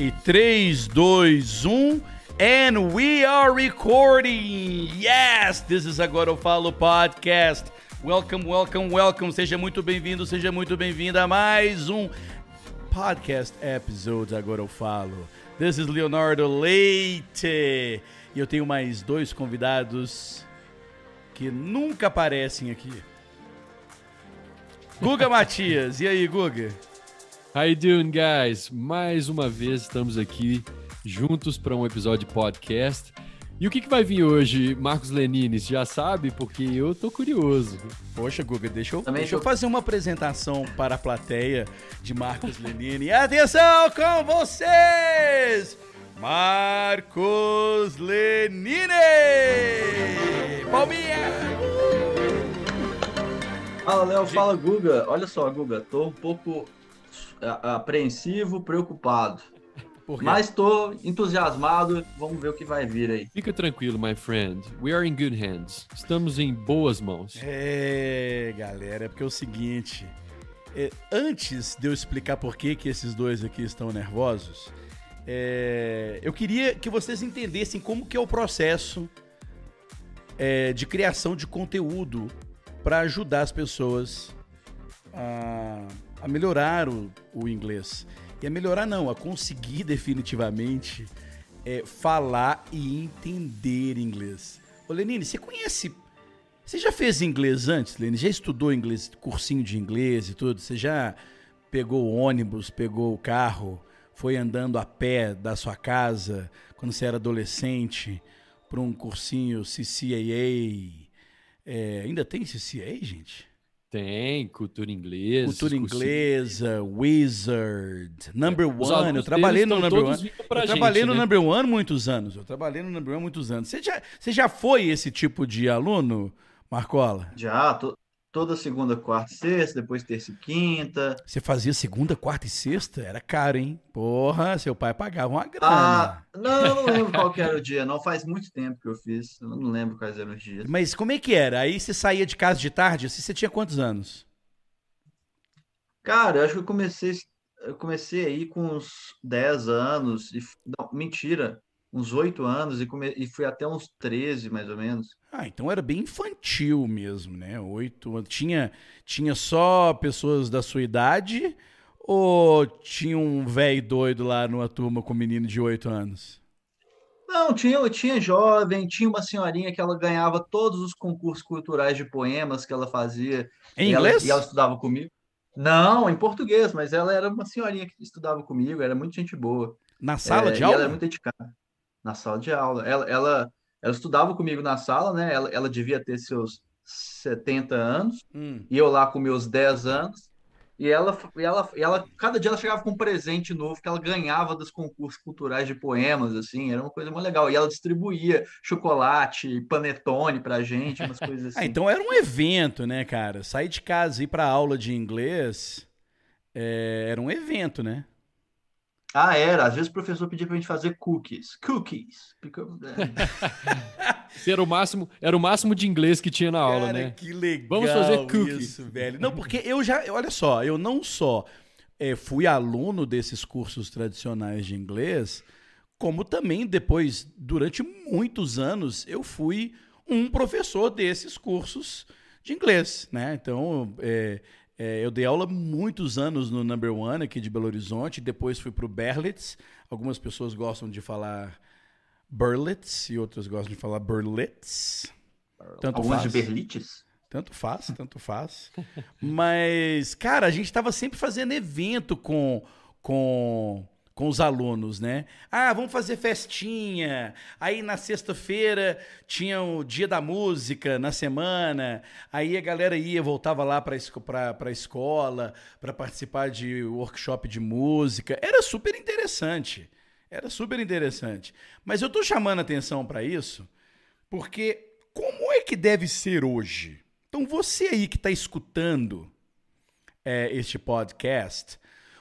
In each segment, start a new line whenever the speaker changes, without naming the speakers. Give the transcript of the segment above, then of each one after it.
E 3, 2, 1. And we are recording! Yes! This is Agora Eu Falo Podcast. Welcome, welcome, welcome. Seja muito bem-vindo, seja muito bem-vinda a mais um podcast episode Agora Eu Falo. This is Leonardo Leite. E eu tenho mais dois convidados que nunca aparecem aqui.
Guga Matias. E aí, Guga? How you doing, guys? Mais uma vez estamos aqui juntos para um episódio de podcast. E o que, que vai vir hoje, Marcos Lenines? Já sabe? Porque eu tô curioso. Poxa, Guga, deixa eu, deixa eu
fazer uma apresentação para a plateia de Marcos Lenini. Atenção com vocês! Marcos Lenine! Palminha!
Fala, Léo. Fala, Guga. Olha só, Guga, tô um pouco apreensivo, preocupado. Mas estou entusiasmado, vamos ver o que vai vir aí.
Fica tranquilo, my friend. We are in good hands. Estamos em boas mãos.
É, galera, é porque é
o seguinte. É, antes de eu explicar por que, que esses dois aqui estão nervosos, é, eu queria que vocês entendessem como que é o processo é, de criação de conteúdo para ajudar as pessoas a a melhorar o, o inglês. E a melhorar não, a conseguir definitivamente é, falar e entender inglês. Ô Lenine, você conhece. Você já fez inglês antes, Lenine? Já estudou inglês, cursinho de inglês e tudo? Você já pegou o ônibus, pegou o carro, foi andando a pé da sua casa quando você era adolescente para um cursinho CCAA? É, ainda tem CCAA, gente? Tem, cultura inglesa. Cultura inglesa, Wizard, Number é, One. Eu trabalhei no Number One. Eu trabalhei gente, no né? Number One muitos anos. Eu trabalhei no Number One muitos anos. Você já, você já foi esse tipo de aluno, Marcola?
Já, tô, toda segunda, quarta e sexta, depois terça e quinta.
Você fazia segunda, quarta e sexta? Era caro, hein? Porra, seu pai pagava uma ah, grana. Ah, não, eu não lembro qual era o
dia, não. Faz muito tempo que eu fiz. Eu não lembro quais eram os dias.
Mas como é que era? Aí você saía de casa de tarde, assim, você tinha quantos anos?
Cara, eu acho que eu comecei, eu comecei aí com uns 10 anos. E, não, mentira uns oito anos e, come... e fui até uns 13, mais ou menos. Ah, então era bem infantil mesmo, né? Oito tinha tinha
só pessoas da sua idade ou tinha um velho doido lá numa turma com um menino de oito anos?
Não, tinha, tinha jovem, tinha uma senhorinha que ela ganhava todos os concursos culturais de poemas que ela fazia. Em e inglês? Ela, e ela estudava comigo. Não, em português, mas ela era uma senhorinha que estudava comigo, era muito gente boa. Na sala é, de aula? ela era muito dedicada na sala de aula. Ela, ela, ela estudava comigo na sala, né? Ela, ela devia ter seus 70 anos, hum. e eu lá com meus 10 anos. E ela, e ela, e ela, cada dia ela chegava com um presente novo que ela ganhava dos concursos culturais de poemas, assim, era uma coisa muito legal. E ela distribuía chocolate, panetone pra gente, umas coisas ah, assim. ah, então
era um evento, né, cara? Sair de casa e ir pra aula de inglês é, era um evento, né?
Ah, era. Às
vezes o professor pedia pra gente fazer cookies. Cookies. Né? era o máximo, era o máximo de inglês que tinha na Cara, aula, né? Que legal. Vamos fazer cookies, isso, velho. Não,
porque eu já, olha só, eu não só é, fui aluno desses cursos tradicionais de inglês, como também depois, durante muitos anos, eu fui um professor desses cursos de inglês, né? Então, é, é, eu dei aula muitos anos no Number One aqui de Belo Horizonte, depois fui para o Berlitz. Algumas pessoas gostam de falar Berlitz e outras gostam de falar Berlitz. Tanto Algumas faz. de Berlitz? Tanto faz, tanto faz. Mas, cara, a gente estava sempre fazendo evento com, com com os alunos, né? Ah, vamos fazer festinha. Aí na sexta-feira tinha o dia da música na semana. Aí a galera ia, voltava lá para a escola para participar de workshop de música. Era super interessante. Era super interessante. Mas eu tô chamando atenção para isso porque como é que deve ser hoje? Então você aí que está escutando é, este podcast,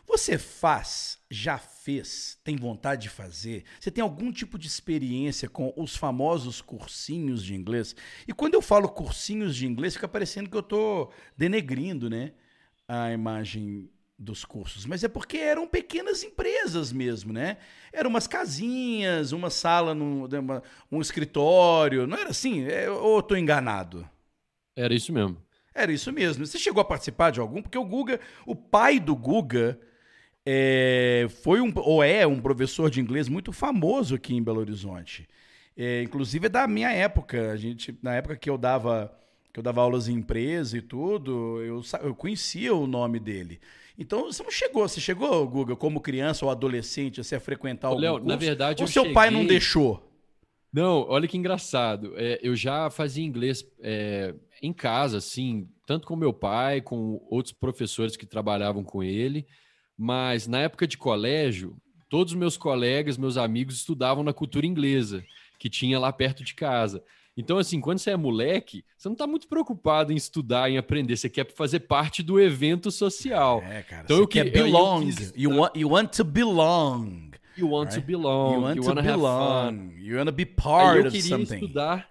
você faz, já fez, tem vontade de fazer? Você tem algum tipo de experiência com os famosos cursinhos de inglês? E quando eu falo cursinhos de inglês, fica parecendo que eu estou denegrindo, né? A imagem dos cursos, mas é porque eram pequenas empresas mesmo, né? Eram umas casinhas, uma sala, num, né, uma, um escritório, não era assim? É, ou estou tô enganado?
Era isso mesmo.
Era isso mesmo. Você chegou a participar de algum? Porque o Guga, o pai do Guga, é, foi um, ou é um professor de inglês muito famoso aqui em Belo Horizonte. É, inclusive é da minha época. A gente, na época que eu dava que eu dava aulas em empresa e tudo, eu, eu conhecia o nome dele. Então, você não chegou, você chegou, Guga, como criança ou adolescente, você assim, a frequentar o Léo, na verdade, o seu cheguei... pai não deixou?
Não, olha que engraçado. É, eu já fazia inglês é, em casa, assim, tanto com meu pai, com outros professores que trabalhavam com ele. Mas na época de colégio, todos os meus colegas, meus amigos estudavam na cultura inglesa, que tinha lá perto de casa. Então, assim, quando você é moleque, você não está muito preocupado em estudar, em aprender. Você quer fazer parte do evento social. É, cara. Então, você eu quer que, belong. Eu, eu quis... you, want, you want to belong. You want right? to belong. You want you to belong. You want to be part of something. Eu queria estudar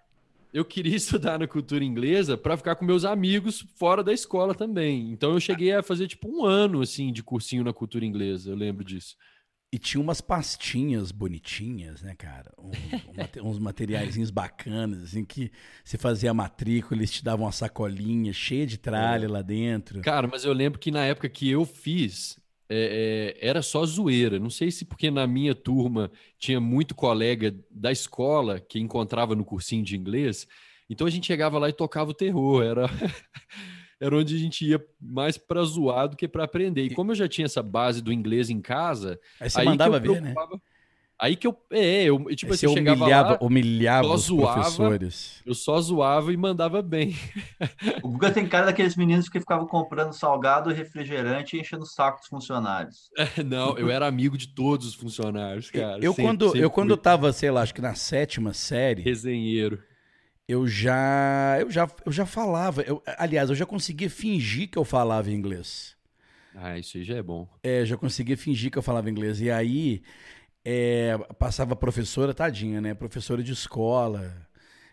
eu queria estudar na cultura inglesa para ficar com meus amigos fora da escola também. Então eu cheguei a fazer tipo um ano assim de cursinho na cultura inglesa, eu lembro disso. E tinha
umas pastinhas bonitinhas, né, cara? Um, um, uns materiaizinhos bacanas, assim, que você fazia a matrícula, eles te davam uma sacolinha cheia de tralha é. lá dentro. Cara,
mas eu lembro que na época que eu fiz, é, é, era só zoeira. Não sei se porque na minha turma tinha muito colega da escola que encontrava no cursinho de inglês, então a gente chegava lá e tocava o terror. Era, era onde a gente ia mais para zoar do que para aprender. E como eu já tinha essa base do inglês em casa, aí você aí mandava eu ver, né? Aí que eu. É, eu tipo Você assim, chegava humilhava, lá, humilhava os zoava, professores.
Eu só zoava e mandava bem. O Guga tem cara daqueles meninos que ficavam comprando salgado, refrigerante e enchendo o saco dos funcionários.
É, não, eu era amigo de todos os funcionários, cara. Eu, sempre, quando, sempre eu quando
tava, sei lá, acho que na sétima série. Resenheiro. Eu já. Eu já, eu já falava. Eu, aliás, eu já conseguia fingir que eu falava inglês. Ah, isso aí já é bom. É, já conseguia fingir que eu falava inglês. E aí é, passava professora, tadinha, né? Professora de escola.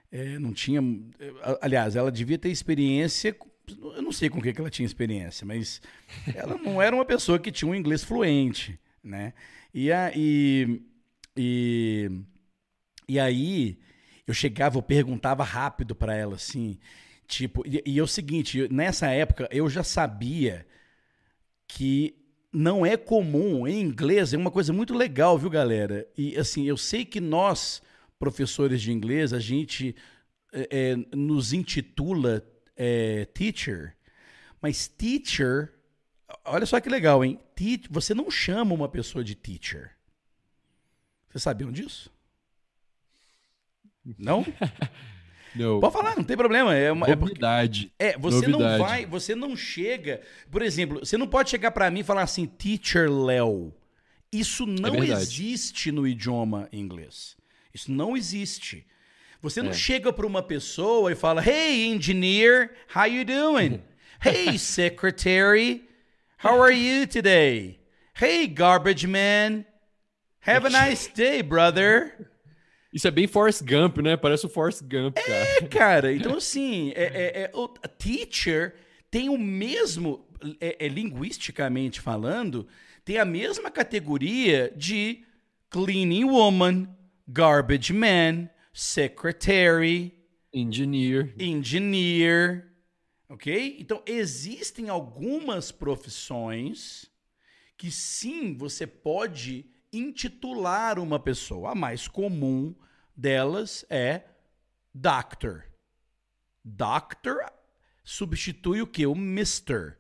É, não tinha. É, aliás, ela devia ter experiência. Eu não sei com o que, que ela tinha experiência, mas ela não era uma pessoa que tinha um inglês fluente, né? E, a, e, e, e aí eu chegava, eu perguntava rápido para ela, assim. Tipo, e, e é o seguinte, nessa época eu já sabia que não é comum em inglês, é uma coisa muito legal, viu, galera? E assim, eu sei que nós, professores de inglês, a gente é, é nos intitula é, teacher, mas teacher, olha só que legal, hein? Te você não chama uma pessoa de teacher. Vocês sabiam disso? É não? Não. Pode falar, não tem problema. É uma é Novidade. É, é você Novidade. não vai, você não chega. Por exemplo, você não pode chegar para mim e falar assim, teacher Léo. Isso é não é existe no idioma inglês. Isso não existe. Você não é. chega para uma pessoa e fala, hey engineer, how you doing? hey secretary, how are you today? Hey garbage man, have a nice day, brother. Isso é bem Force Gump, né? Parece o Force Gump, cara. É, cara. Então, assim, é, é, é, o teacher tem o mesmo, é, é, linguisticamente falando, tem a mesma categoria de cleaning woman, garbage man, secretary, engineer. Engineer. Ok? Então, existem algumas profissões que sim você pode intitular uma pessoa. A mais comum delas é doctor. Doctor substitui o que? O Mr.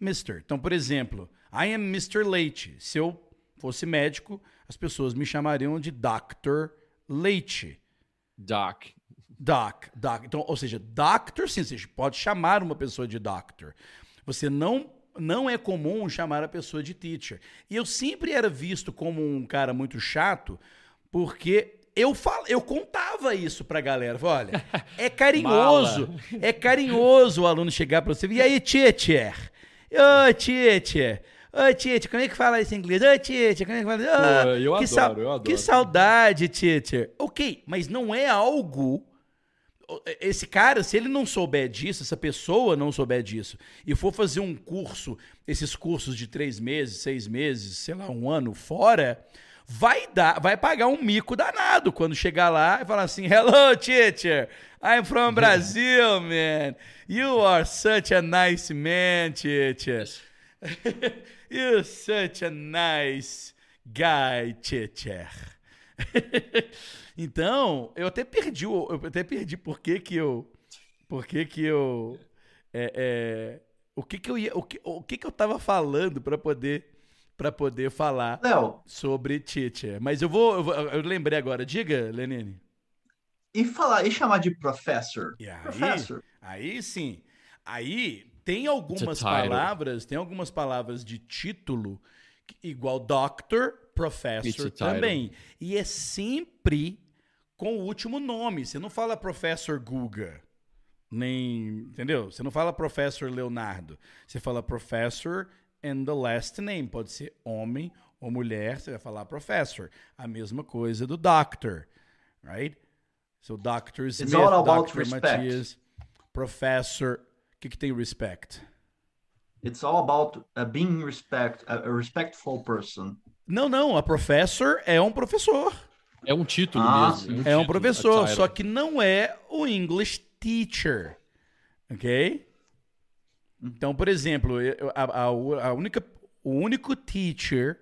Mr. Então, por exemplo, I am Mr. Leite. Se eu fosse médico, as pessoas me chamariam de Dr. Leite. Doc. Doc, doc. Então, ou seja, doctor, sim, você pode chamar uma pessoa de doctor. Você não não é comum chamar a pessoa de teacher. E eu sempre era visto como um cara muito chato, porque eu falo, eu contava isso pra galera. Falei, olha, é carinhoso, é carinhoso o aluno chegar pra você. E aí, teacher? Ô, oh, teacher. Ô, oh, teacher, como é que fala isso em inglês? Ô, oh, teacher, como é que fala isso? Oh, Pô, eu, adoro, sa... eu adoro, Que saudade, teacher. Ok, mas não é algo... Esse cara, se ele não souber disso, essa pessoa não souber disso, e for fazer um curso, esses cursos de três meses, seis meses, sei lá, um ano fora vai dar, vai pagar um mico danado quando chegar lá e falar assim: "Hello teacher, I'm from Brazil, man. You are such a nice man, teacher. You're such a nice guy, teacher." então, eu até perdi, eu até perdi por que que eu por que que eu é, é, o que que eu ia, o que, o que que eu tava falando para poder para poder falar sobre Tite. Mas eu vou, eu vou, eu lembrei agora. Diga, Lenine. E falar e chamar de professor. E aí, professor. Aí sim. Aí tem algumas palavras, tem algumas palavras de título igual doctor, professor também. E é sempre com o último nome. Você não fala professor Guga nem. Entendeu? Você não fala professor Leonardo. Você fala professor and the last name. Pode ser homem ou mulher, você vai falar professor. A mesma coisa do doctor, right? So, Dr. Smith, It's all about Dr. Respect. Matias, professor. O que, que tem respect?
It's all about uh, being respect, a, respectful person. Não, não. A professor é um professor.
É um título ah, mesmo. É um, é título, um professor, só
que não
é o English teacher. Ok? Então, por exemplo, a, a, a única, o único teacher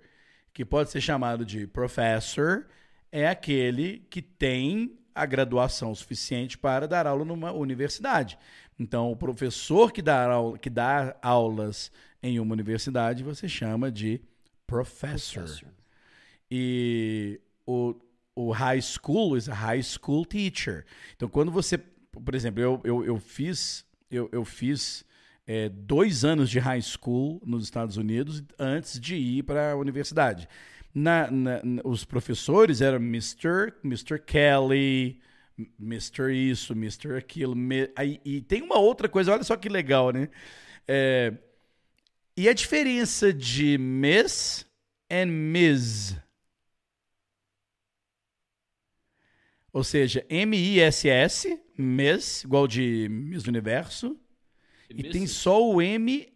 que pode ser chamado de professor é aquele que tem a graduação suficiente para dar aula numa universidade. Então, o professor que dá, aula, que dá aulas em uma universidade você chama de professor. professor. E o, o high school is a high school teacher. Então, quando você, por exemplo, eu, eu, eu fiz, eu, eu fiz é, dois anos de high school nos Estados Unidos antes de ir para a universidade. Na, na, na, os professores eram Mr. Mr. Kelly, Mr. Isso, Mr. Aquilo. Me, aí, e tem uma outra coisa, olha só que legal, né? É, e a diferença de Miss and Ms. Ou seja, M-I-S-S, Miss, igual de Miss Universo e tem só o M.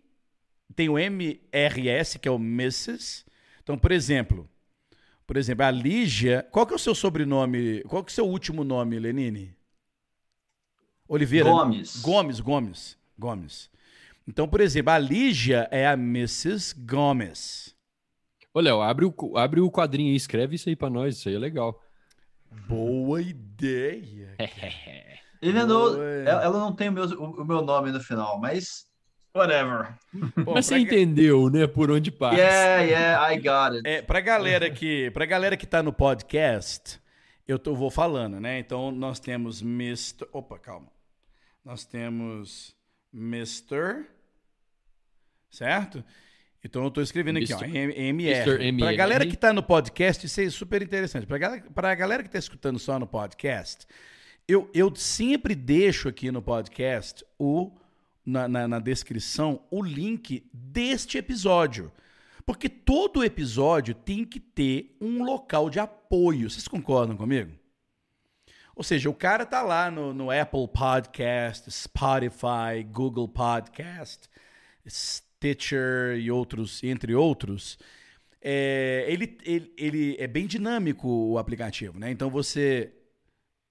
Tem o MRS, que é o Mrs. Então, por exemplo, por exemplo, a Lígia. Qual que é o seu sobrenome? Qual que é o seu último nome, Lenine? Oliveira. Né? Gomes. Né? Gomes, Gomes, Gomes. Então, por exemplo,
a Lígia é a Mrs. Gomes. Ô, Léo, abre o, abre o quadrinho e escreve isso aí pra nós, isso aí é legal. Boa ideia.
Elenor, ela não tem o meu, o meu nome no final, mas whatever.
Bom, mas você entendeu, né, por onde passa. Yeah, yeah, I
got it. É, pra galera
que, pra galera que tá no podcast, eu tô, vou falando, né? Então nós temos Mr. Opa, calma. Nós temos Mr. Certo? Então eu estou escrevendo Mister, aqui, ó, MR. Para a galera que está no podcast, isso é super interessante. Para a pra galera que está escutando só no podcast, eu, eu sempre deixo aqui no podcast o, na, na, na descrição o link deste episódio. Porque todo episódio tem que ter um local de apoio. Vocês concordam comigo? Ou seja, o cara tá lá no, no Apple Podcast, Spotify, Google Podcast, Stitcher e outros, entre outros. É, ele, ele, ele é bem dinâmico o aplicativo, né? Então você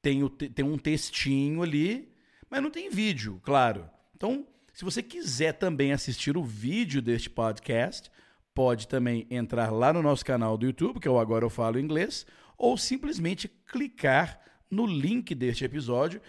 tem, o, tem um textinho ali, mas não tem vídeo, claro. Então, se você quiser também assistir o vídeo deste podcast, pode também entrar lá no nosso canal do YouTube, que é o Agora Eu Falo Inglês, ou simplesmente clicar no link deste episódio,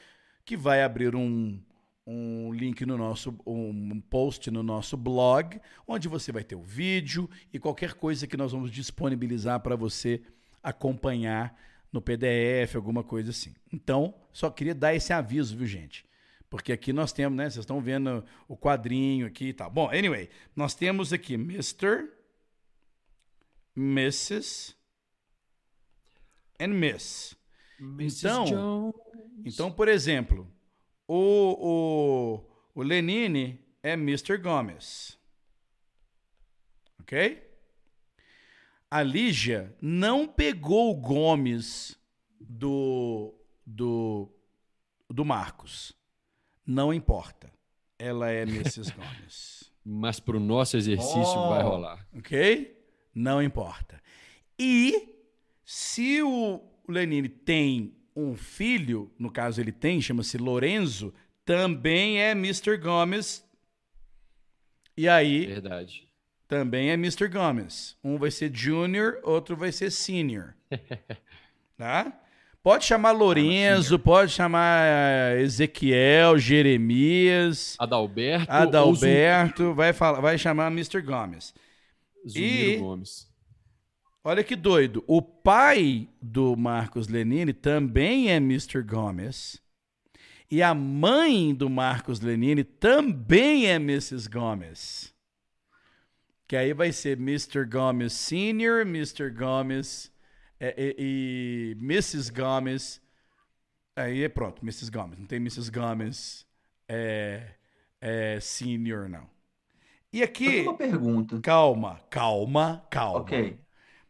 que vai abrir um, um link no nosso um post no nosso blog, onde você vai ter o vídeo e qualquer coisa que nós vamos disponibilizar para você acompanhar no PDF, alguma coisa assim. Então, só queria dar esse aviso, viu, gente? Porque aqui nós temos, né? Vocês estão vendo o quadrinho aqui e tá. tal. Bom, anyway, nós temos aqui Mr. Mrs. and Miss. Mrs. Então, Jones. então, por exemplo, o, o, o Lenine é Mr. Gomes. Ok? A Lígia não pegou o Gomes do, do, do Marcos. Não importa. Ela é Mrs. Gomes.
Mas para o nosso exercício oh, vai rolar.
Ok? Não importa. E se o Lenine tem um filho, no caso ele tem, chama-se Lorenzo, também é Mr. Gomes. E aí. Verdade também é Mr. Gomes. Um vai ser Junior, outro vai ser Senior. tá? Pode chamar Lorenzo, pode chamar eh, Ezequiel, Jeremias, Adalberto, Adalberto, vai falar, vai chamar Mr. Gomes. Zumiro e, Gomes. Olha que doido, o pai do Marcos Lenine também é Mr. Gomes. E a mãe do Marcos Lenine também é Mrs. Gomes. Que aí vai ser Mr. Gomes Sr., Mr. Gomes é, e, e, e Mrs. Gomes. Aí é pronto, Mrs. Gomes. Não tem Mrs. Gomes é, é, Senior, não. E aqui. uma pergunta. Calma, calma, calma. Ok.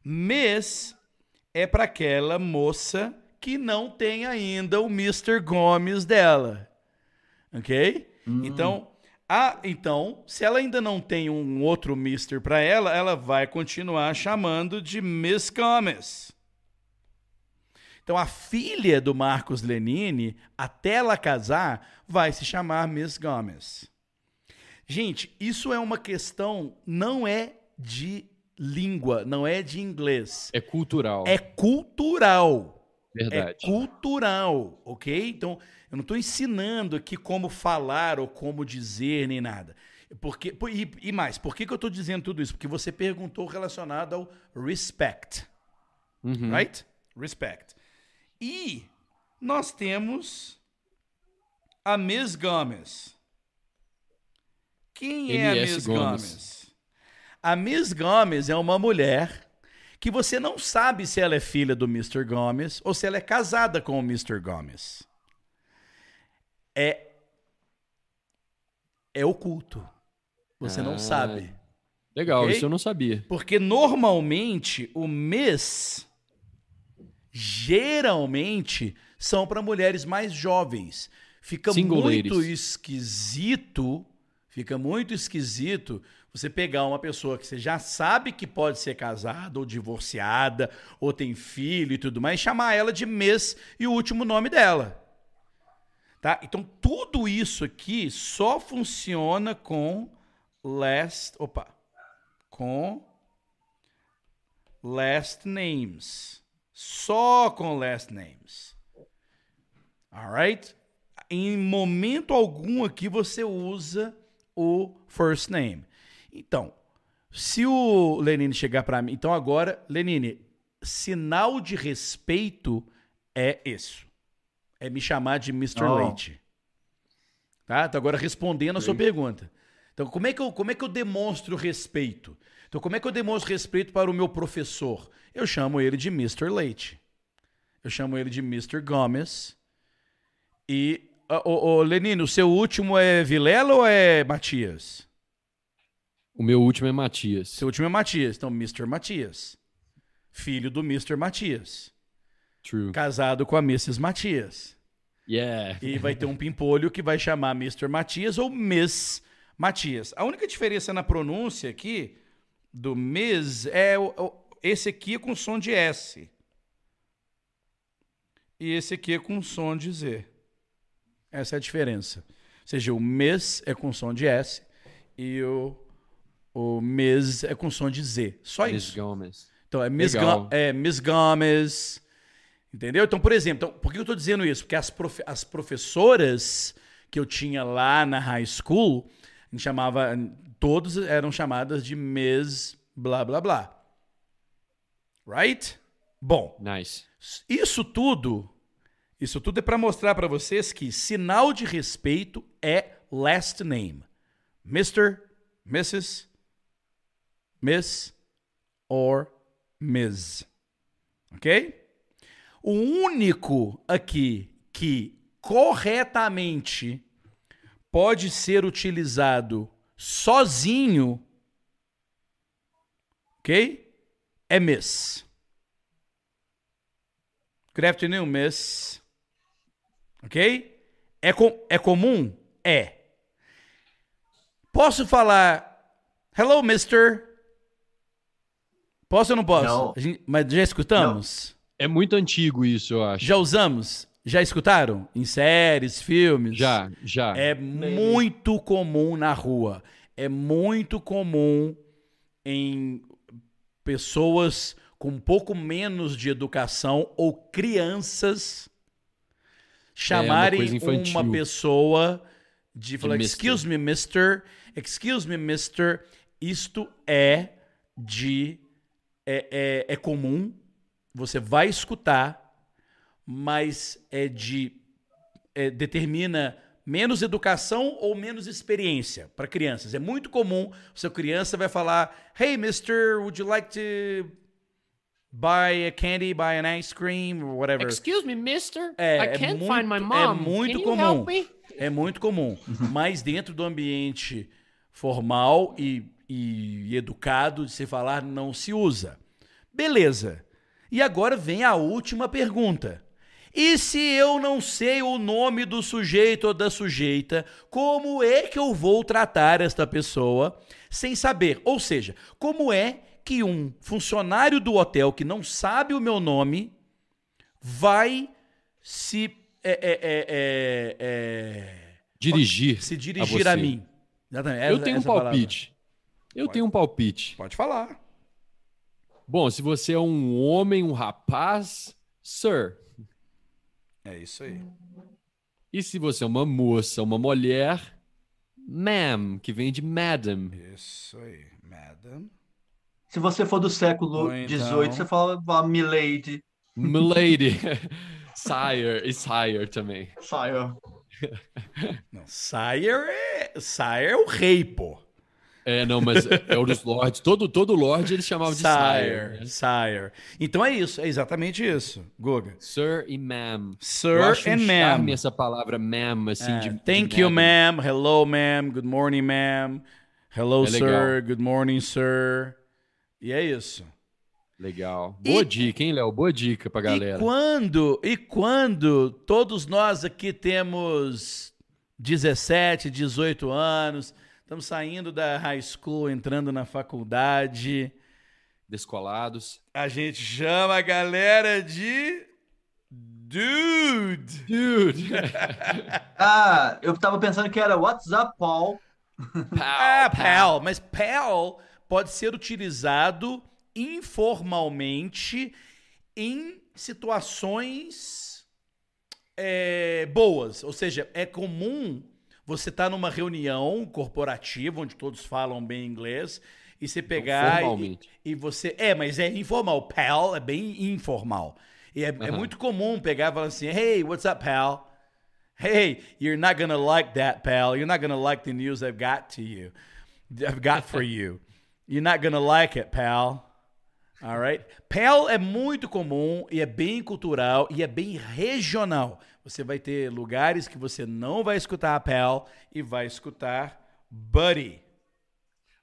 Miss é para aquela moça que não tem ainda o Mr. Gomes dela. Ok? Hum. Então, ah, então, se ela ainda não tem um outro Mister para ela, ela vai continuar chamando de Miss Gomez. Então, a filha do Marcos Lenine, até ela casar, vai se chamar Miss Gomes. Gente, isso é uma questão, não é de língua, não é de inglês. É cultural. É cultural. É Verdade. É cultural, ok? Então, eu não estou ensinando aqui como falar ou como dizer nem nada. Porque, e, e mais, por que, que eu estou dizendo tudo isso? Porque você perguntou relacionado ao respect.
Uhum. Right?
Respect. E nós temos a Miss Gomes. Quem é a Miss Gomes? Gomes? A Miss Gomes é uma mulher que você não sabe se ela é filha do Mr. Gomes ou se ela é casada com o Mr. Gomes é é oculto. Você ah, não sabe.
Legal, okay? isso eu não sabia.
Porque normalmente o mês geralmente são para mulheres mais jovens. Fica muito esquisito, fica muito esquisito você pegar uma pessoa que você já sabe que pode ser casada ou divorciada ou tem filho e tudo mais, chamar ela de mês e o último nome dela. Tá? Então, tudo isso aqui só funciona com last, opa, com last names. Só com last names. Alright? Em momento algum aqui você usa o first name. Então, se o Lenine chegar para mim, então agora, Lenine, sinal de respeito é isso é me chamar de Mr. Oh. Leite. Tá? Então, agora respondendo a sua pergunta. Então, como é, que eu, como é que eu demonstro respeito? Então, como é que eu demonstro respeito para o meu professor? Eu chamo ele de Mr. Leite. Eu chamo ele de Mr. Gomes. E, ah, ô, ô, Lenino, o seu último é Vilela ou é Matias? O meu último é Matias. Seu último é Matias. Então, Mr. Matias. Filho do Mr. Matias. True. Casado com a Mrs. Matias. Yeah. E vai ter um pimpolho que vai chamar Mr. Matias ou Miss Matias. A única diferença na pronúncia aqui do Miss é o, o, esse aqui é com som de S. E esse aqui é com som de Z. Essa é a diferença. Ou seja, o Miss é com som de S e o, o Miss é com som de Z. Só Miss isso. Gomes. Então é Miss, é Miss Gomes. Entendeu? Então, por exemplo, então, por que eu estou dizendo isso? Porque as, prof, as professoras que eu tinha lá na high school, a gente chamava, todos eram chamadas de Miss blá blá blá. Right? Bom. Nice. Isso tudo, isso tudo é para mostrar para vocês que sinal de respeito é last name. Mr, Mrs, Miss or Ms. OK? O único aqui que corretamente pode ser utilizado sozinho, ok? É miss. Good afternoon, miss. Ok? É, com, é comum? É. Posso falar hello, mister? Posso ou não posso? Não. Gente, mas já escutamos? Não. É muito antigo isso, eu acho. Já usamos? Já escutaram? Em séries, filmes? Já, já. É muito comum na rua. É muito comum em pessoas com um pouco menos de educação ou crianças chamarem é, é uma, uma, pessoa de falar, excuse me, mister, excuse me, mister, isto é de é, é, é comum você vai escutar, mas é de é, determina menos educação ou menos experiência para crianças. É muito comum sua criança vai falar: "Hey, Mister, would you like to buy a candy, buy an ice cream, or whatever. Excuse
me, mister. É, I é can't é muito, find my mom. É muito Can comum.
É muito comum. Uhum. Mas dentro do ambiente formal e, e, educado de se falar, não se usa. Beleza. E agora vem a última pergunta. E se eu não sei o nome do sujeito ou da sujeita, como é que eu vou tratar esta pessoa sem saber? Ou seja, como é que um funcionário do hotel que não sabe o meu nome vai se. É, é, é, é, é dirigir. Se dirigir a, a mim. eu tenho um é palpite.
Palavra. Eu Pode. tenho um palpite. Pode falar. Bom, se você é um homem, um rapaz, sir. É isso aí. E se você é uma moça, uma mulher, ma'am, que vem de madam.
Isso aí, madam. Se você for do século XVIII, então... você fala ah,
milady. Milady. sire e sire também. Sire. Não. Sire é, sire é o rei, pô. É, não, mas é o
dos lords. Todo, todo lord ele chamava de sire. Né? Sire, Então é isso, é exatamente isso, Guga. Sir e ma'am. Sir Eu acho and um ma'am.
essa palavra ma'am, assim, é. de Thank de you, ma'am.
Ma'am. Hello, ma'am. Good morning, ma'am.
Hello, é sir. Legal.
Good morning, sir.
E é isso. Legal. Boa e, dica, hein, Léo? Boa dica pra galera. E
quando, e quando todos nós aqui temos 17, 18 anos, Estamos saindo da high school, entrando na faculdade. Descolados. A gente chama
a galera de. Dude! Dude! ah, eu tava pensando que era WhatsApp Paul. ah, é, pal. Mas
pal pode ser utilizado informalmente em situações é, boas. Ou seja, é comum você está numa reunião corporativa onde todos falam bem inglês e você pegar e, e, você é, mas é informal, pal, é bem informal. E é, é muito comum pegar e falar assim, hey, what's up, pal? Hey, you're not gonna like that, pal. You're not gonna like the news I've got to you. I've got for you. You're not gonna like it, pal. All right? Pal é muito comum e é bem cultural e é bem regional. Você vai ter lugares que você não vai escutar Pal e vai escutar Buddy.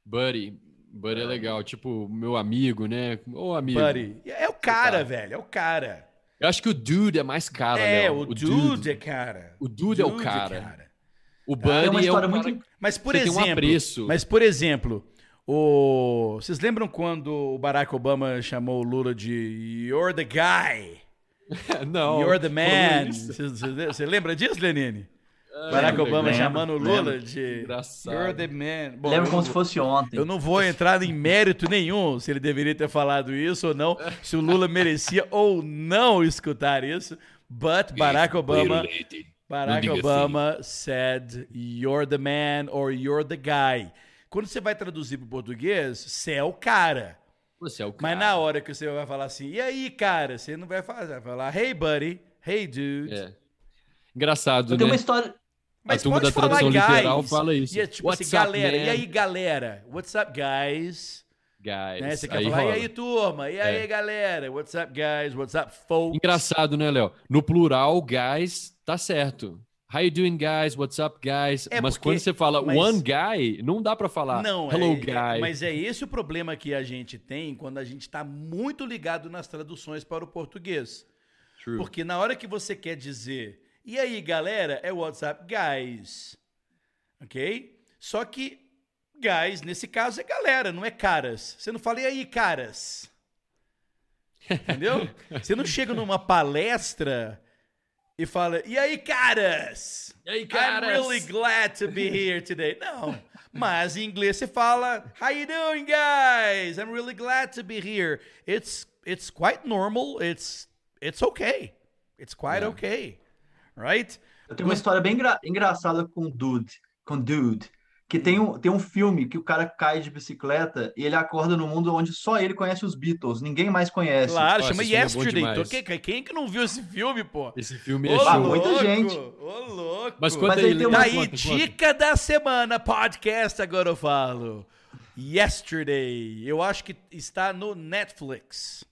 Buddy. Buddy é legal. Tipo, meu amigo, né? Ou amigo. Buddy.
É o cara, velho. É o cara.
Eu acho que o Dude é mais cara, né? É, o, o dude, dude,
é cara. O Dude, é dude é o cara. cara. O é Buddy é, uma é o muito... Mas por Você exemplo, um mas por exemplo, o vocês lembram quando o Barack Obama chamou o Lula de You're the guy?
Não. You're the man.
Você lembra disso, Lenine? É, Barack Obama chamando o Lula de. Engraçado. You're the man. Bom, como se fosse ontem. Eu não vou entrar em mérito nenhum se ele deveria ter falado isso ou não, se o Lula merecia ou não escutar isso. But Barack Obama. Barack assim. Obama assim. said, You're the man or you're the guy. Quando você vai traduzir para o português, você é o cara. Você é o cara. Mas na hora que você vai falar assim, e aí, cara? Você não vai falar, vai falar, hey, buddy, hey, dude. É.
Engraçado, né? uma história...
Mas a turma da tradução guys. literal fala isso. E, é tipo, assim, galera, man? e aí, galera? What's up, guys? Guys. Né? Você quer aí falar, rola. e aí, turma? E aí, é. galera? What's up,
guys? What's up, folks? Engraçado, né, Léo? No plural, guys, tá certo. How you doing, guys? What's up, guys? É mas porque, quando você fala mas... one guy, não dá para falar não, hello é, é, guy. mas
é esse o problema que a gente tem quando a gente está muito ligado nas traduções para o português. True. Porque na hora que você quer dizer, e aí, galera, é WhatsApp guys. Ok? Só que guys, nesse caso, é galera, não é caras. Você não fala, e aí, caras? Entendeu? você não chega numa palestra e fala: E aí, caras? E aí, caras? I'm really glad to be here today. Não, mas em inglês você fala: How you doing, guys? I'm really glad to be here. It's it's quite normal. It's it's okay. It's quite yeah. okay,
right? Eu tenho uma história bem engraçada com dude, com dude. Que tem um, tem um filme que o cara cai de bicicleta e ele acorda no mundo onde só ele conhece os Beatles, ninguém mais conhece. Claro, Nossa, chama Yesterday. É quem,
quem que não viu esse filme, pô? Esse filme é show. Ah, muita gente. Ô, louco. Mas quando Mas aí, ele... tem uma... Daí, tá conta, dica conta. da semana, podcast, agora eu falo.
Yesterday. Eu acho que está no Netflix.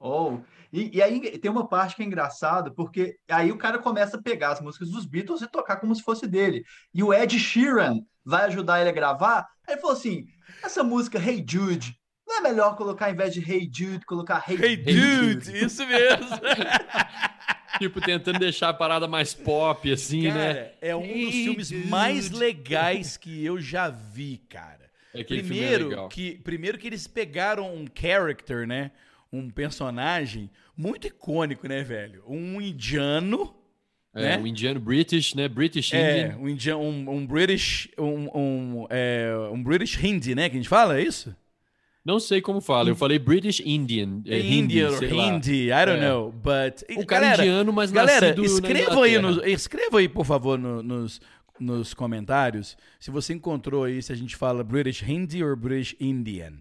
Oh, e, e, aí tem uma parte que é engraçada, porque aí o cara começa a pegar as músicas dos Beatles e tocar como se fosse dele. E o Ed Sheeran vai ajudar ele a gravar. Aí ele falou assim: essa música Hey Jude, não é melhor colocar, ao invés de Hey Jude, colocar Hey, hey, hey Jude,
Jude? Isso mesmo! tipo, tentando deixar a parada mais pop, assim, né? cara, né? É um hey dos filmes mais legais
que eu já vi, cara.
É que primeiro, é
que, primeiro que eles pegaram um character, né? um personagem muito icônico, né, velho? Um
indiano. É, né? um indiano British, né?
British é, Indian. É, um, indiano, um, um British. Um, um, é, um British Hindi,
né? Que a gente fala, é isso? Não sei como fala, eu falei British Indian. É, Indian, Hindi, Hindi I don't é. know. But. O cara galera, indiano, mas galera, nascido escreva aí,
escreva aí, por favor, no, nos, nos comentários se você encontrou aí se a gente fala British Hindi ou British Indian.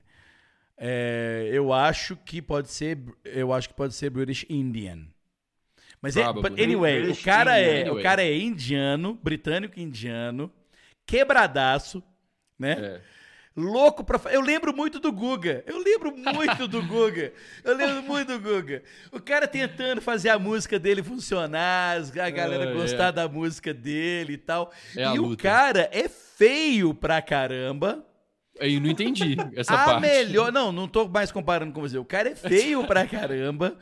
É, eu acho que pode ser, eu acho que pode ser British Indian. Mas é, anyway, British o cara Indian, é, anyway. o cara é indiano, britânico indiano, quebradaço, né? É. Louco pra. Eu lembro muito do Guga. Eu lembro muito do Guga. Eu lembro muito do Guga. O cara tentando fazer a música dele funcionar, a galera ah, gostar é. da música dele e tal. É e o luta. cara é feio pra caramba. Aí não entendi essa a parte. A melhor. Não, não tô mais comparando com você. O cara é feio pra caramba.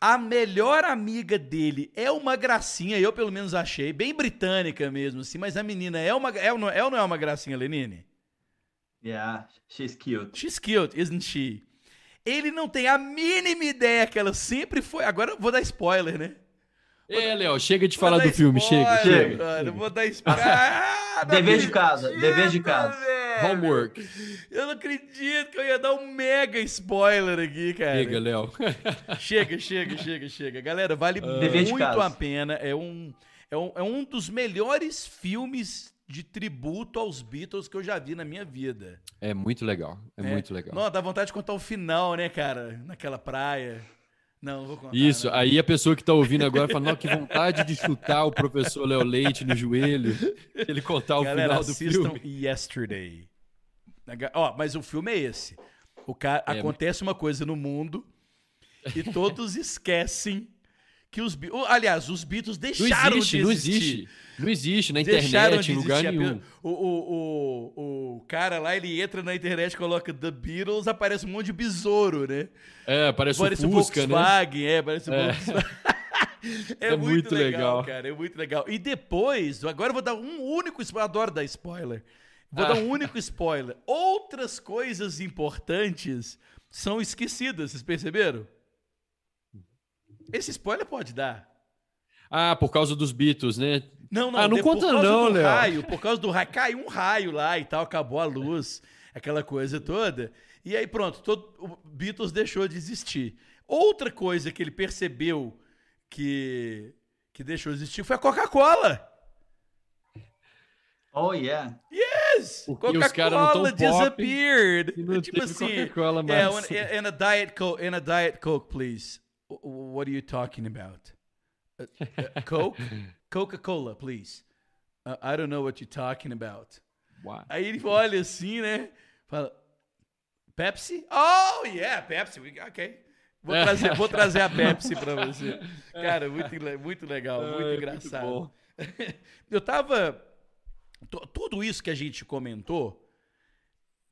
A melhor amiga dele é uma gracinha, eu pelo menos achei, bem britânica mesmo, assim, mas a menina é uma. É, não, é ou não é uma gracinha, Lenine? Yeah, she's cute. She's cute, isn't she? Ele não tem a mínima ideia que ela sempre foi. Agora eu vou dar spoiler, né?
É, Léo, chega de falar do filme, chega, chega. Mano, vou dar spoiler.
Ah, dever de casa, dever de casa. Homework. Eu não acredito que eu ia dar um mega spoiler aqui, cara. Chega, Léo. chega, chega, chega, chega. Galera, vale ah. muito a pena. É um, é, um, é um dos melhores filmes de tributo aos Beatles que eu já vi na minha vida.
É muito legal, é, é. muito legal. Não,
dá vontade de contar o final, né, cara? Naquela praia. Não, vou contar.
Isso, não. Né? aí a pessoa que está ouvindo agora fala, "Nossa, que vontade de chutar o professor Léo Leite no joelho,
ele contar o Galera, final do filme. Yesterday. Ó, mas o filme é esse. O cara, é, acontece mas... uma coisa no mundo e todos esquecem que os aliás os Beatles deixaram não existe, de existir.
Não existe, não existe na internet, deixaram de em lugar existir. nenhum.
O, o, o, o cara lá ele entra na internet, coloca The Beatles, aparece um monte de besouro, né?
É, aparece, aparece o Fusca, né? Volkswagen,
né? é, aparece o é. Volkswagen. é, é, muito, muito legal, legal, cara, é muito legal. E depois, agora eu vou dar um único, eu adoro dar spoiler. Vou ah. dar um ah. único spoiler. Outras coisas importantes são esquecidas, vocês perceberam? Esse spoiler pode dar.
Ah, por causa dos Beatles, né? Não, não. Ah, não de, conta não, Léo. raio,
por causa do raio, caiu um raio lá e tal, acabou a luz, aquela coisa toda. E aí pronto, todo, o Beatles deixou de existir. Outra coisa que ele percebeu que, que deixou de existir foi a Coca-Cola. Oh, yeah. Yes! Coca-Cola disappeared. Pop, tipo assim, yeah, and, a Diet Coke, in é a Diet Coke, please. What are you talking about? Uh, uh, Coke? Coca Cola, please. Uh, I don't know what you're talking about. Wow. Aí ele olha assim, né? Fala, Pepsi? Oh, yeah, Pepsi. Ok. Vou trazer, vou trazer a Pepsi para você. Cara, muito, muito legal, muito é, engraçado. Muito Eu tava. Tudo isso que a gente comentou,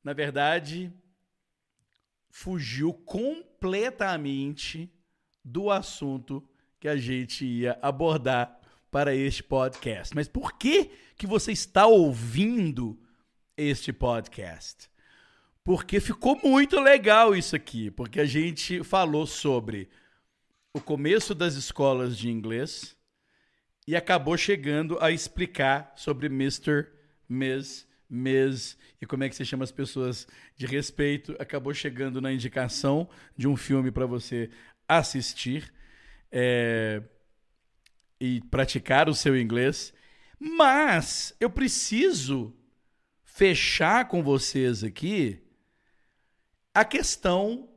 na verdade, fugiu completamente do assunto que a gente ia abordar para este podcast. Mas por que que você está ouvindo este podcast? Porque ficou muito legal isso aqui, porque a gente falou sobre o começo das escolas de inglês e acabou chegando a explicar sobre Mr, Miss, Miss e como é que se chama as pessoas de respeito. Acabou chegando na indicação de um filme para você assistir é, e praticar o seu inglês, mas eu preciso fechar com vocês aqui a questão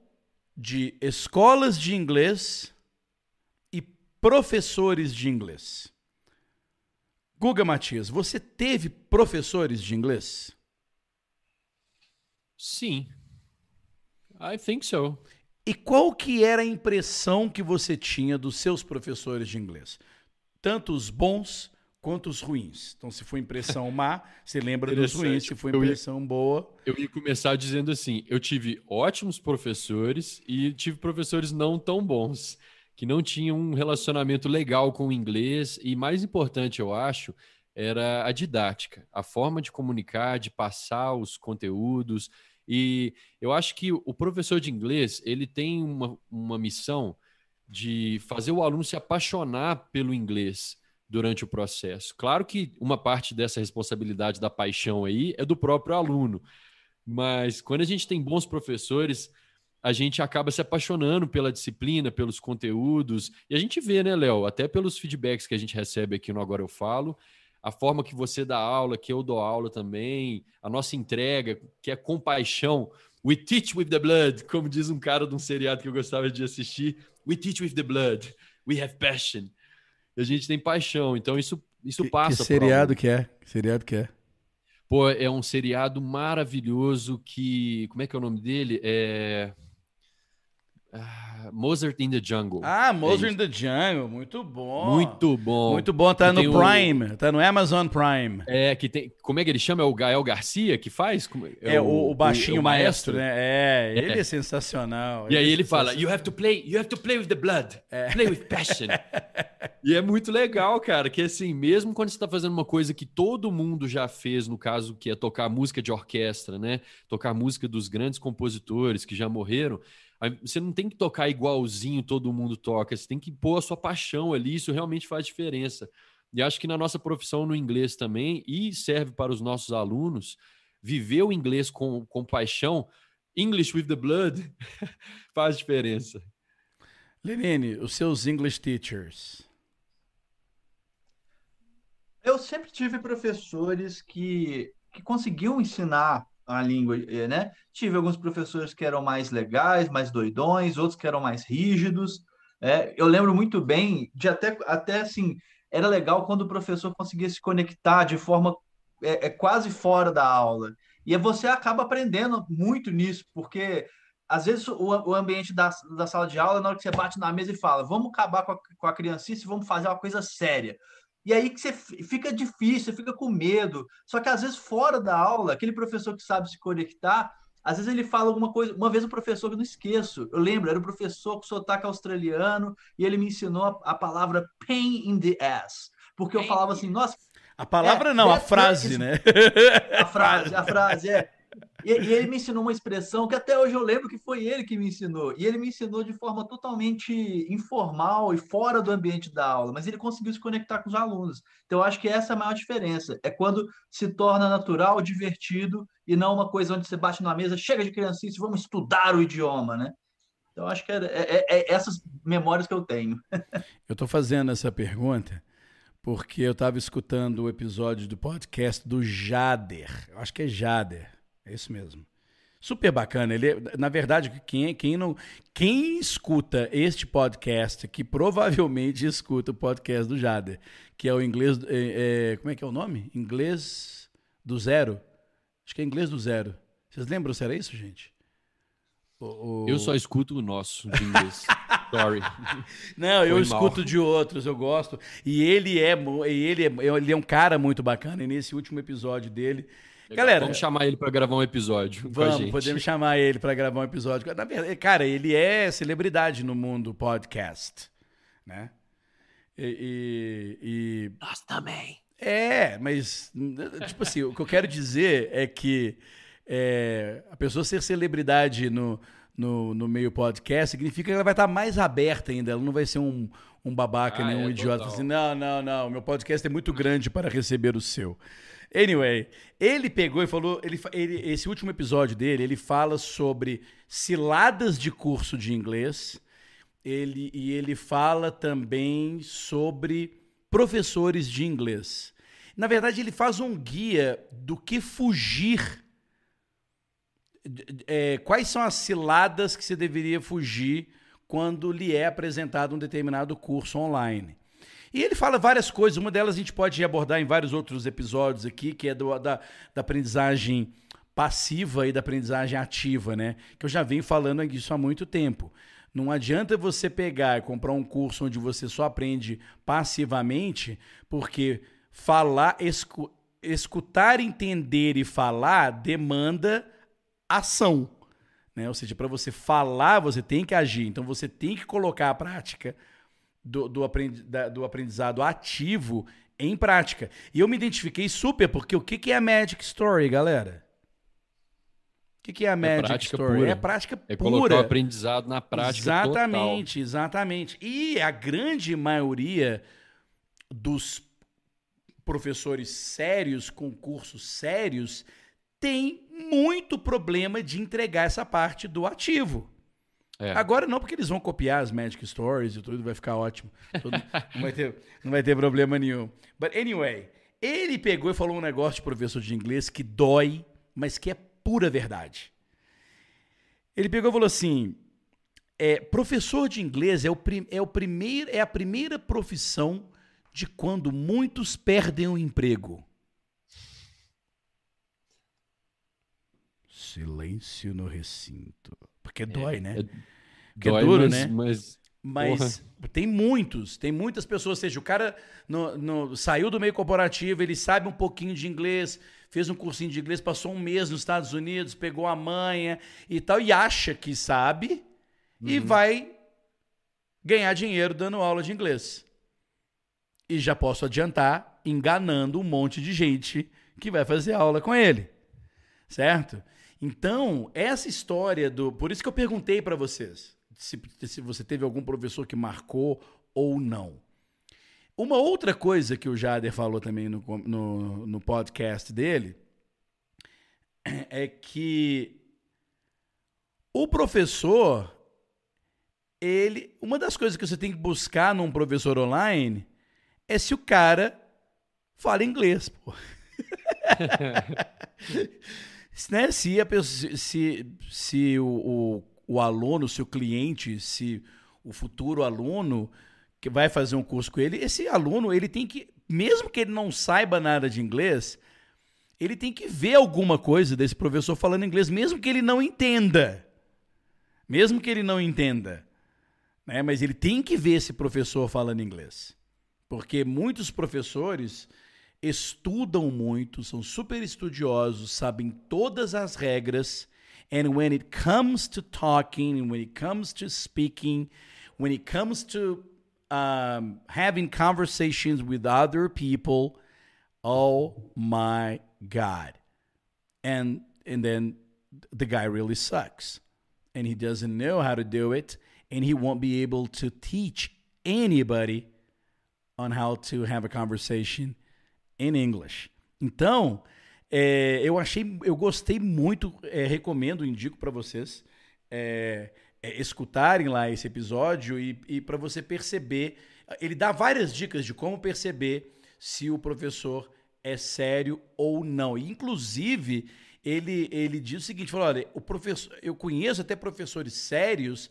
de escolas de inglês e professores de inglês. Guga Matias, você teve professores de inglês? Sim. I think so. E qual que era a impressão que você tinha dos seus professores de inglês? Tanto os bons quanto os ruins. Então, se foi impressão má, você lembra dos ruins. Se foi impressão eu ia, boa...
Eu ia começar dizendo assim, eu tive ótimos professores e tive professores não tão bons, que não tinham um relacionamento legal com o inglês. E mais importante, eu acho, era a didática, a forma de comunicar, de passar os conteúdos... E eu acho que o professor de inglês ele tem uma, uma missão de fazer o aluno se apaixonar pelo inglês durante o processo. Claro que uma parte dessa responsabilidade da paixão aí é do próprio aluno, mas quando a gente tem bons professores, a gente acaba se apaixonando pela disciplina, pelos conteúdos, e a gente vê, né, Léo, até pelos feedbacks que a gente recebe aqui no Agora Eu Falo, a forma que você dá aula, que eu dou aula também, a nossa entrega, que é compaixão. We teach with the blood, como diz um cara de um seriado que eu gostava de assistir. We teach with the blood. We have passion. A gente tem paixão, então isso, isso passa. Que seriado
que é? Que seriado que é?
Pô, é um seriado maravilhoso que. Como é que é o nome dele? É. Ah, Mozart in the Jungle.
Ah, é Mozart é in the Jungle, muito bom.
Muito bom. Muito bom, tá que no Prime, o... tá no Amazon Prime. É, que tem. Como é que ele chama? É o Gael Garcia que faz? É, é o, o, baixinho o, o maestro, maestro, né? É, é. ele é, é
sensacional. E aí é ele fala: You have to
play, you have to play with the blood, play with passion. e é muito legal, cara, que assim, mesmo quando você tá fazendo uma coisa que todo mundo já fez, no caso, que é tocar música de orquestra, né? Tocar música dos grandes compositores que já morreram você não tem que tocar igualzinho todo mundo toca, você tem que pôr a sua paixão ali, isso realmente faz diferença. E acho que na nossa profissão no inglês também, e serve para os nossos alunos, viver o inglês com, com paixão, English with the blood, faz diferença. Lenine, os seus English teachers.
Eu sempre tive professores que, que conseguiam ensinar a língua, eh, né? Tive alguns professores que eram mais legais, mais doidões, outros que eram mais rígidos. É, eu lembro muito bem de até, até assim, era legal quando o professor conseguia se conectar de forma é, é quase fora da aula. E você acaba aprendendo muito nisso, porque às vezes o, o ambiente da, da sala de aula, na hora que você bate na mesa e fala, vamos acabar com a, com a criancice, vamos fazer uma coisa séria. E aí que você fica difícil, fica com medo. Só que às vezes fora da aula, aquele professor que sabe se conectar, às vezes ele fala alguma coisa. Uma vez um professor que eu não esqueço, eu lembro, era um professor com sotaque australiano e ele me ensinou a, a palavra pain in the ass, porque eu falava assim, nossa. A palavra é, não, a é, é frase, né? A frase, a frase é. E, e, ele me ensinou uma expressão que até hoje eu lembro que foi ele que me ensinou. E ele me ensinou de forma totalmente informal e fora do ambiente da aula, mas ele conseguiu se conectar com os alunos. Então, eu acho que essa é a maior diferença. É quando se torna natural, divertido, e não uma coisa onde você bate na mesa, chega de criancice, vamos estudar o idioma, né? Então, acho que é, é, é, é essas memórias que eu tenho.
eu estou fazendo essa pergunta porque eu estava escutando o episódio do podcast do Jader. Eu acho que é Jader é isso mesmo. Super bacana. Ele, é, na verdade, quem, quem, não, quem escuta este podcast, que provavelmente escuta o podcast do Jader, que é o inglês. É, é, como é que é o nome? Inglês do Zero. Acho que é inglês do Zero. Vocês lembram se era isso, gente?
O, o... Eu só escuto o nosso de inglês. Sorry. Não, Foi eu mal. escuto
de outros, eu gosto. E ele é, ele é ele é um cara muito bacana. E nesse último episódio dele, Galera, vamos chamar
ele para gravar um episódio. Vamos, podemos
chamar ele para gravar um episódio. Na verdade, é, cara, ele é celebridade no mundo podcast, né? E, e, e... nós também. É, mas tipo assim, o que eu quero dizer é que é, a pessoa ser celebridade no, no, no, meio podcast significa que ela vai estar mais aberta ainda. Ela não vai ser um, um babaca ah, nem um é, idiota total. assim, não, não, não. Meu podcast é muito grande para receber o seu. Anyway, ele pegou e falou, ele, ele, esse último episódio dele, ele fala sobre ciladas de curso de inglês, ele, e ele fala também sobre professores de inglês. Na verdade, ele faz um guia do que fugir, é, quais são as ciladas que você deveria fugir quando lhe é apresentado um determinado curso online. E ele fala várias coisas, uma delas a gente pode abordar em vários outros episódios aqui, que é do, da, da aprendizagem passiva e da aprendizagem ativa, né? Que eu já venho falando disso há muito tempo. Não adianta você pegar e comprar um curso onde você só aprende passivamente, porque falar, escu escutar, entender e falar demanda ação. Né? Ou seja, para você falar, você tem que agir. Então você tem que colocar a prática do, do, aprendi, da, do aprendizado ativo em prática. E eu me identifiquei super, porque o que, que é a Magic Story, galera? O que, que é a é Magic é Story? Pura. É prática é pura. É colocar o aprendizado na prática Exatamente, total. exatamente. E a grande maioria dos professores sérios, com cursos sérios, tem muito problema de entregar essa parte do ativo. É. Agora não, porque eles vão copiar as Magic Stories e tudo, vai ficar ótimo. Tudo, não, vai ter, não vai ter problema nenhum. But anyway, ele pegou e falou um negócio de professor de inglês que dói, mas que é pura verdade. Ele pegou e falou assim: é, professor de inglês é, o prim, é, o primeir, é a primeira profissão de quando muitos perdem o emprego. Silêncio no recinto. Porque é, dói, né? É, que é Dói, é duro, mas, né? Mas, mas tem muitos, tem muitas pessoas. Ou seja, o cara no, no, saiu do meio corporativo, ele sabe um pouquinho de inglês, fez um cursinho de inglês, passou um mês nos Estados Unidos, pegou a manha e tal, e acha que sabe uhum. e vai ganhar dinheiro dando aula de inglês. E já posso adiantar, enganando um monte de gente que vai fazer aula com ele. Certo? Então, essa história do. Por isso que eu perguntei para vocês se, se você teve algum professor que marcou ou não. Uma outra coisa que o Jader falou também no, no, no podcast dele é que o professor, ele, uma das coisas que você tem que buscar num professor online é se o cara fala inglês, pô. né? Se, a pessoa, se, se o, o o aluno, se o cliente, se o futuro aluno que vai fazer um curso com ele, esse aluno, ele tem que, mesmo que ele não saiba nada de inglês, ele tem que ver alguma coisa desse professor falando inglês, mesmo que ele não entenda. Mesmo que ele não entenda. Né? Mas ele tem que ver esse professor falando inglês. Porque muitos professores estudam muito, são super estudiosos, sabem todas as regras, And when it comes to talking, and when it comes to speaking, when it comes to um, having conversations with other people, oh my god! And and then the guy really sucks, and he doesn't know how to do it, and he won't be able to teach anybody on how to have a conversation in English. Então, É, eu achei, eu gostei muito, é, recomendo, indico para vocês é, é, escutarem lá esse episódio e, e para você perceber. Ele dá várias dicas de como perceber se o professor é sério ou não. E, inclusive, ele, ele diz o seguinte: falou, olha, o professor, eu conheço até professores sérios,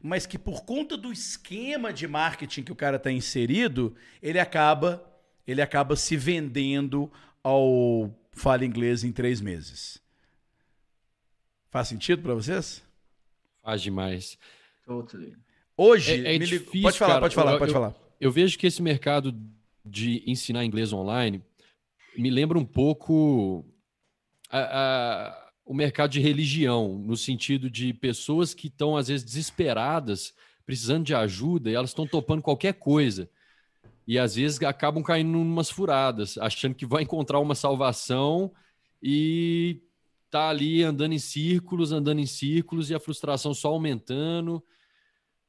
mas que por conta do esquema de marketing que o cara está inserido, ele acaba, ele acaba se vendendo ao fala inglês em três meses.
Faz sentido para vocês? Faz demais. Totally. Hoje, é, é difícil, pode falar, cara, pode falar, eu, pode eu, falar. Eu vejo que esse mercado de ensinar inglês online me lembra um pouco a, a, o mercado de religião, no sentido de pessoas que estão, às vezes, desesperadas, precisando de ajuda, e elas estão topando qualquer coisa. E às vezes acabam caindo em umas furadas, achando que vai encontrar uma salvação e tá ali andando em círculos, andando em círculos e a frustração só aumentando.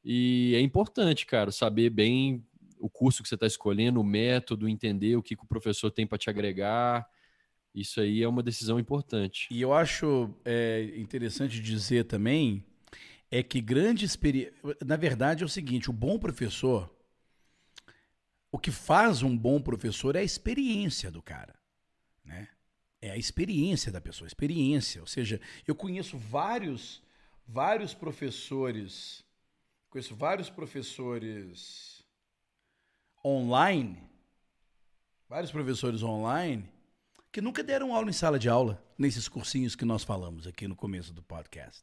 E é importante, cara, saber bem o curso que você está escolhendo, o método, entender o que, que o professor tem para te agregar. Isso aí é uma decisão importante.
E eu acho é, interessante dizer também é que grande experiência. Na verdade, é o seguinte: o bom professor o que faz um bom professor é a experiência do cara, né? É a experiência da pessoa, experiência. Ou seja, eu conheço vários, vários professores, conheço vários professores online, vários professores online que nunca deram aula em sala de aula, nesses cursinhos que nós falamos aqui no começo do podcast.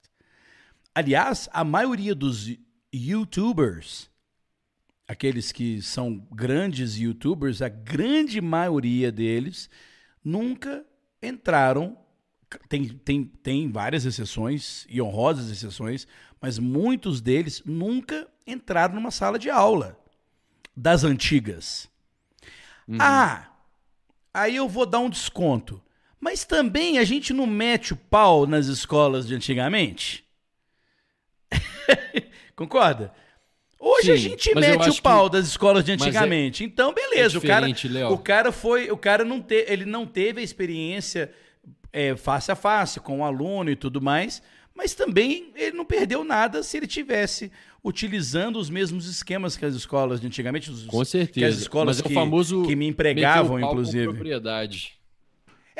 Aliás, a maioria dos YouTubers aqueles que são grandes youtubers, a grande maioria deles nunca entraram. Tem, tem, tem várias exceções e honrosas exceções, mas muitos deles nunca entraram numa sala de aula das antigas. Uhum. Ah, aí eu vou dar um desconto. Mas também a gente não mete o pau nas escolas de antigamente? Concorda? Hoje Sim, a gente mete o pau que... das escolas de é antigamente. É... então, beleza, é o cara, Leo. o cara foi, o cara não te, ele não teve a experiência é, face a face com o aluno e tudo mais, mas também ele não perdeu nada se ele tivesse utilizando os mesmos esquemas que as escolas de antigamente, os, com certeza, que as escolas mas que, é o famoso que me empregavam, inclusive. Com
propriedade.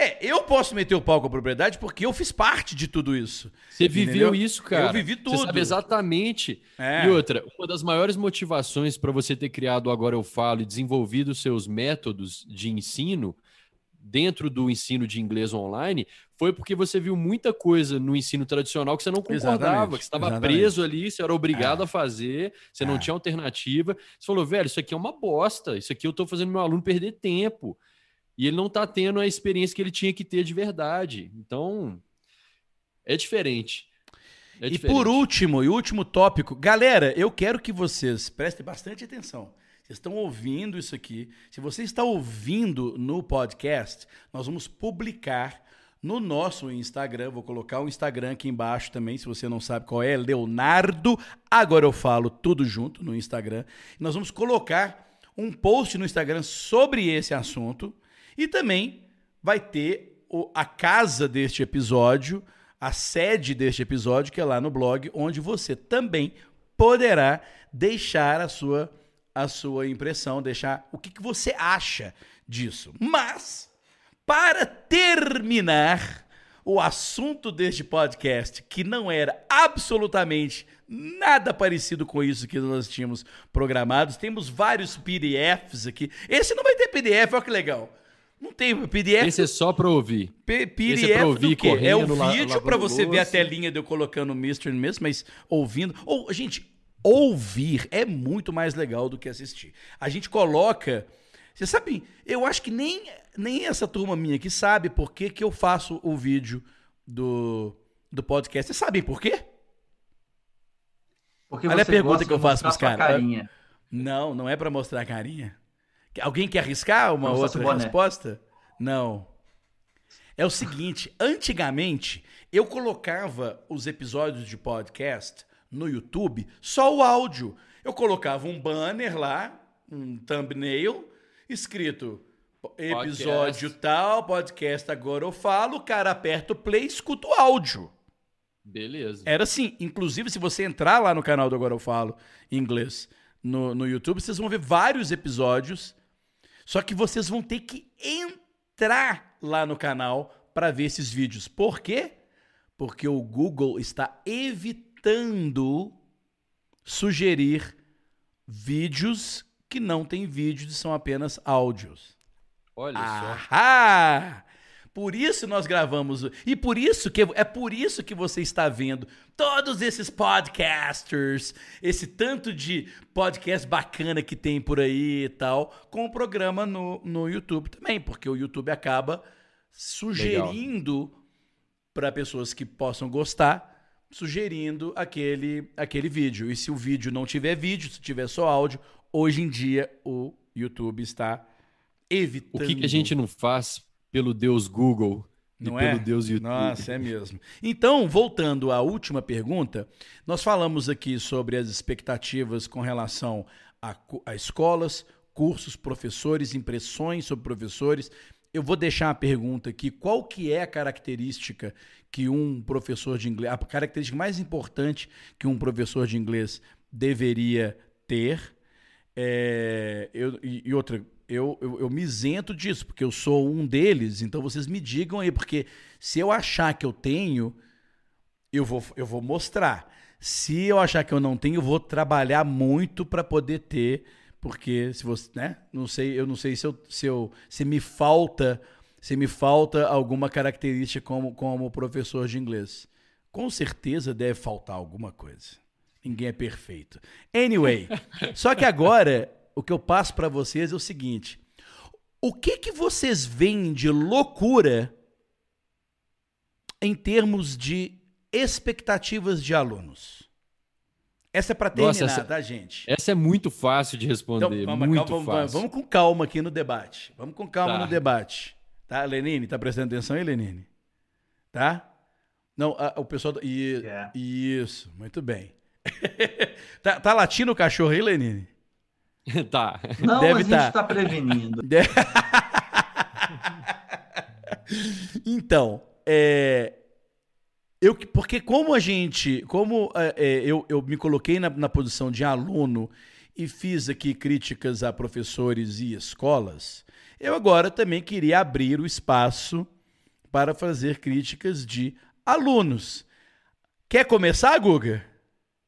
É, eu posso meter o pau com a propriedade porque eu fiz parte de tudo isso. Você viveu entendeu? isso, cara. Eu vivi tudo. Você sabe exatamente. É. E outra, uma das maiores motivações para você ter criado Agora Eu Falo e desenvolvido seus métodos de ensino dentro do ensino de inglês online foi porque você viu muita coisa no ensino tradicional que você não concordava, exatamente, que você estava preso ali, você era obrigado é. a fazer, você é. não tinha alternativa. Você falou, velho, isso aqui é uma bosta, isso aqui eu estou fazendo meu aluno perder tempo e ele não está tendo a experiência que ele tinha que ter de verdade. Então, é diferente. É e diferente. por
último, e último tópico, galera, eu quero que vocês prestem bastante atenção. Vocês estão ouvindo isso aqui. Se você está ouvindo no podcast, nós vamos publicar no nosso Instagram. Vou colocar o Instagram aqui embaixo também, se você não sabe qual é, Leonardo. Agora eu falo tudo junto no Instagram. Nós vamos colocar um post no Instagram sobre esse assunto e também vai ter o, a casa deste episódio, a sede deste episódio, que é lá no blog, onde você também poderá deixar a sua, a sua impressão, deixar o que, que você acha disso. Mas, para terminar o assunto deste podcast, que não era absolutamente nada parecido com isso que nós tínhamos programados. Temos vários PDFs aqui. Esse não vai ter PDF, olha que legal. Não tem
PDF. Esse é só para ouvir. P PDF Esse é pra ouvir correndo É o vídeo para você ver a
telinha de eu colocando o Mystery mesmo, mas ouvindo. Ou, gente, ouvir é muito mais legal do que assistir. A gente coloca. Você sabe, eu acho que nem, nem essa turma minha que sabe por que, que eu faço o vídeo do, do podcast. Você sabe por quê?
Porque Olha a pergunta que eu faço pros caras.
Não, não é para mostrar a carinha. Alguém quer arriscar uma Vamos outra resposta? Não. É o seguinte, antigamente eu colocava os episódios de podcast no YouTube só o áudio. Eu colocava um banner lá, um thumbnail, escrito episódio podcast. tal, podcast agora eu falo, o cara aperta o play e escuta o áudio. Beleza. Era assim, inclusive se você entrar lá no canal do Agora Eu Falo em inglês no, no YouTube, vocês vão ver vários episódios só que vocês vão ter que entrar lá no canal para ver esses vídeos. Por quê? Porque o Google está evitando sugerir vídeos que não têm vídeos e são apenas áudios. Olha só. Por isso nós gravamos e por isso que é por isso que você está vendo todos esses podcasters, esse tanto de podcast bacana que tem por aí e tal, com o programa no, no YouTube também, porque o YouTube acaba sugerindo para pessoas que possam gostar, sugerindo aquele aquele vídeo. E se o vídeo não tiver vídeo, se tiver só áudio, hoje em dia o YouTube está evitando. O que, que a gente não
faz pelo Deus Google Não e é? pelo Deus YouTube. Nossa,
é mesmo. Então, voltando à última pergunta, nós falamos aqui sobre as expectativas com relação a, a escolas, cursos, professores, impressões sobre professores. Eu vou deixar a pergunta aqui, qual que é a característica que um professor de inglês, a característica mais importante que um professor de inglês deveria ter? É, eu, e outra eu, eu, eu, me isento disso, porque eu sou um deles, então vocês me digam aí, porque se eu achar que eu tenho, eu vou, eu vou mostrar. Se eu achar que eu não tenho, eu vou trabalhar muito para poder ter, porque se você, né? Não sei, eu não sei se eu, se eu se me falta, se me falta alguma característica como como professor de inglês. Com certeza deve faltar alguma coisa. Ninguém é perfeito. Anyway, só que agora o que eu passo para vocês é o seguinte: o que que vocês veem de loucura em termos de expectativas de alunos? Essa é para terminar, Nossa, essa, tá,
gente? Essa é muito fácil de responder, então, vamos, muito calma, fácil. Vamos,
com calma aqui no debate. Vamos com calma tá. no debate. Tá, Lenine? Tá prestando atenção aí, Lenine? Tá? Não, a, o pessoal... e yeah. Isso, muito bem. tá, tá latindo o cachorro aí, Lenine? Tá. Não, Deve a gente está tá prevenindo. De... então, é... Eu, porque como a gente, como é, é, eu, eu me coloquei na, na posição de aluno e fiz aqui críticas a professores e escolas, eu agora também queria abrir o espaço para fazer críticas de alunos. Quer começar, Guga?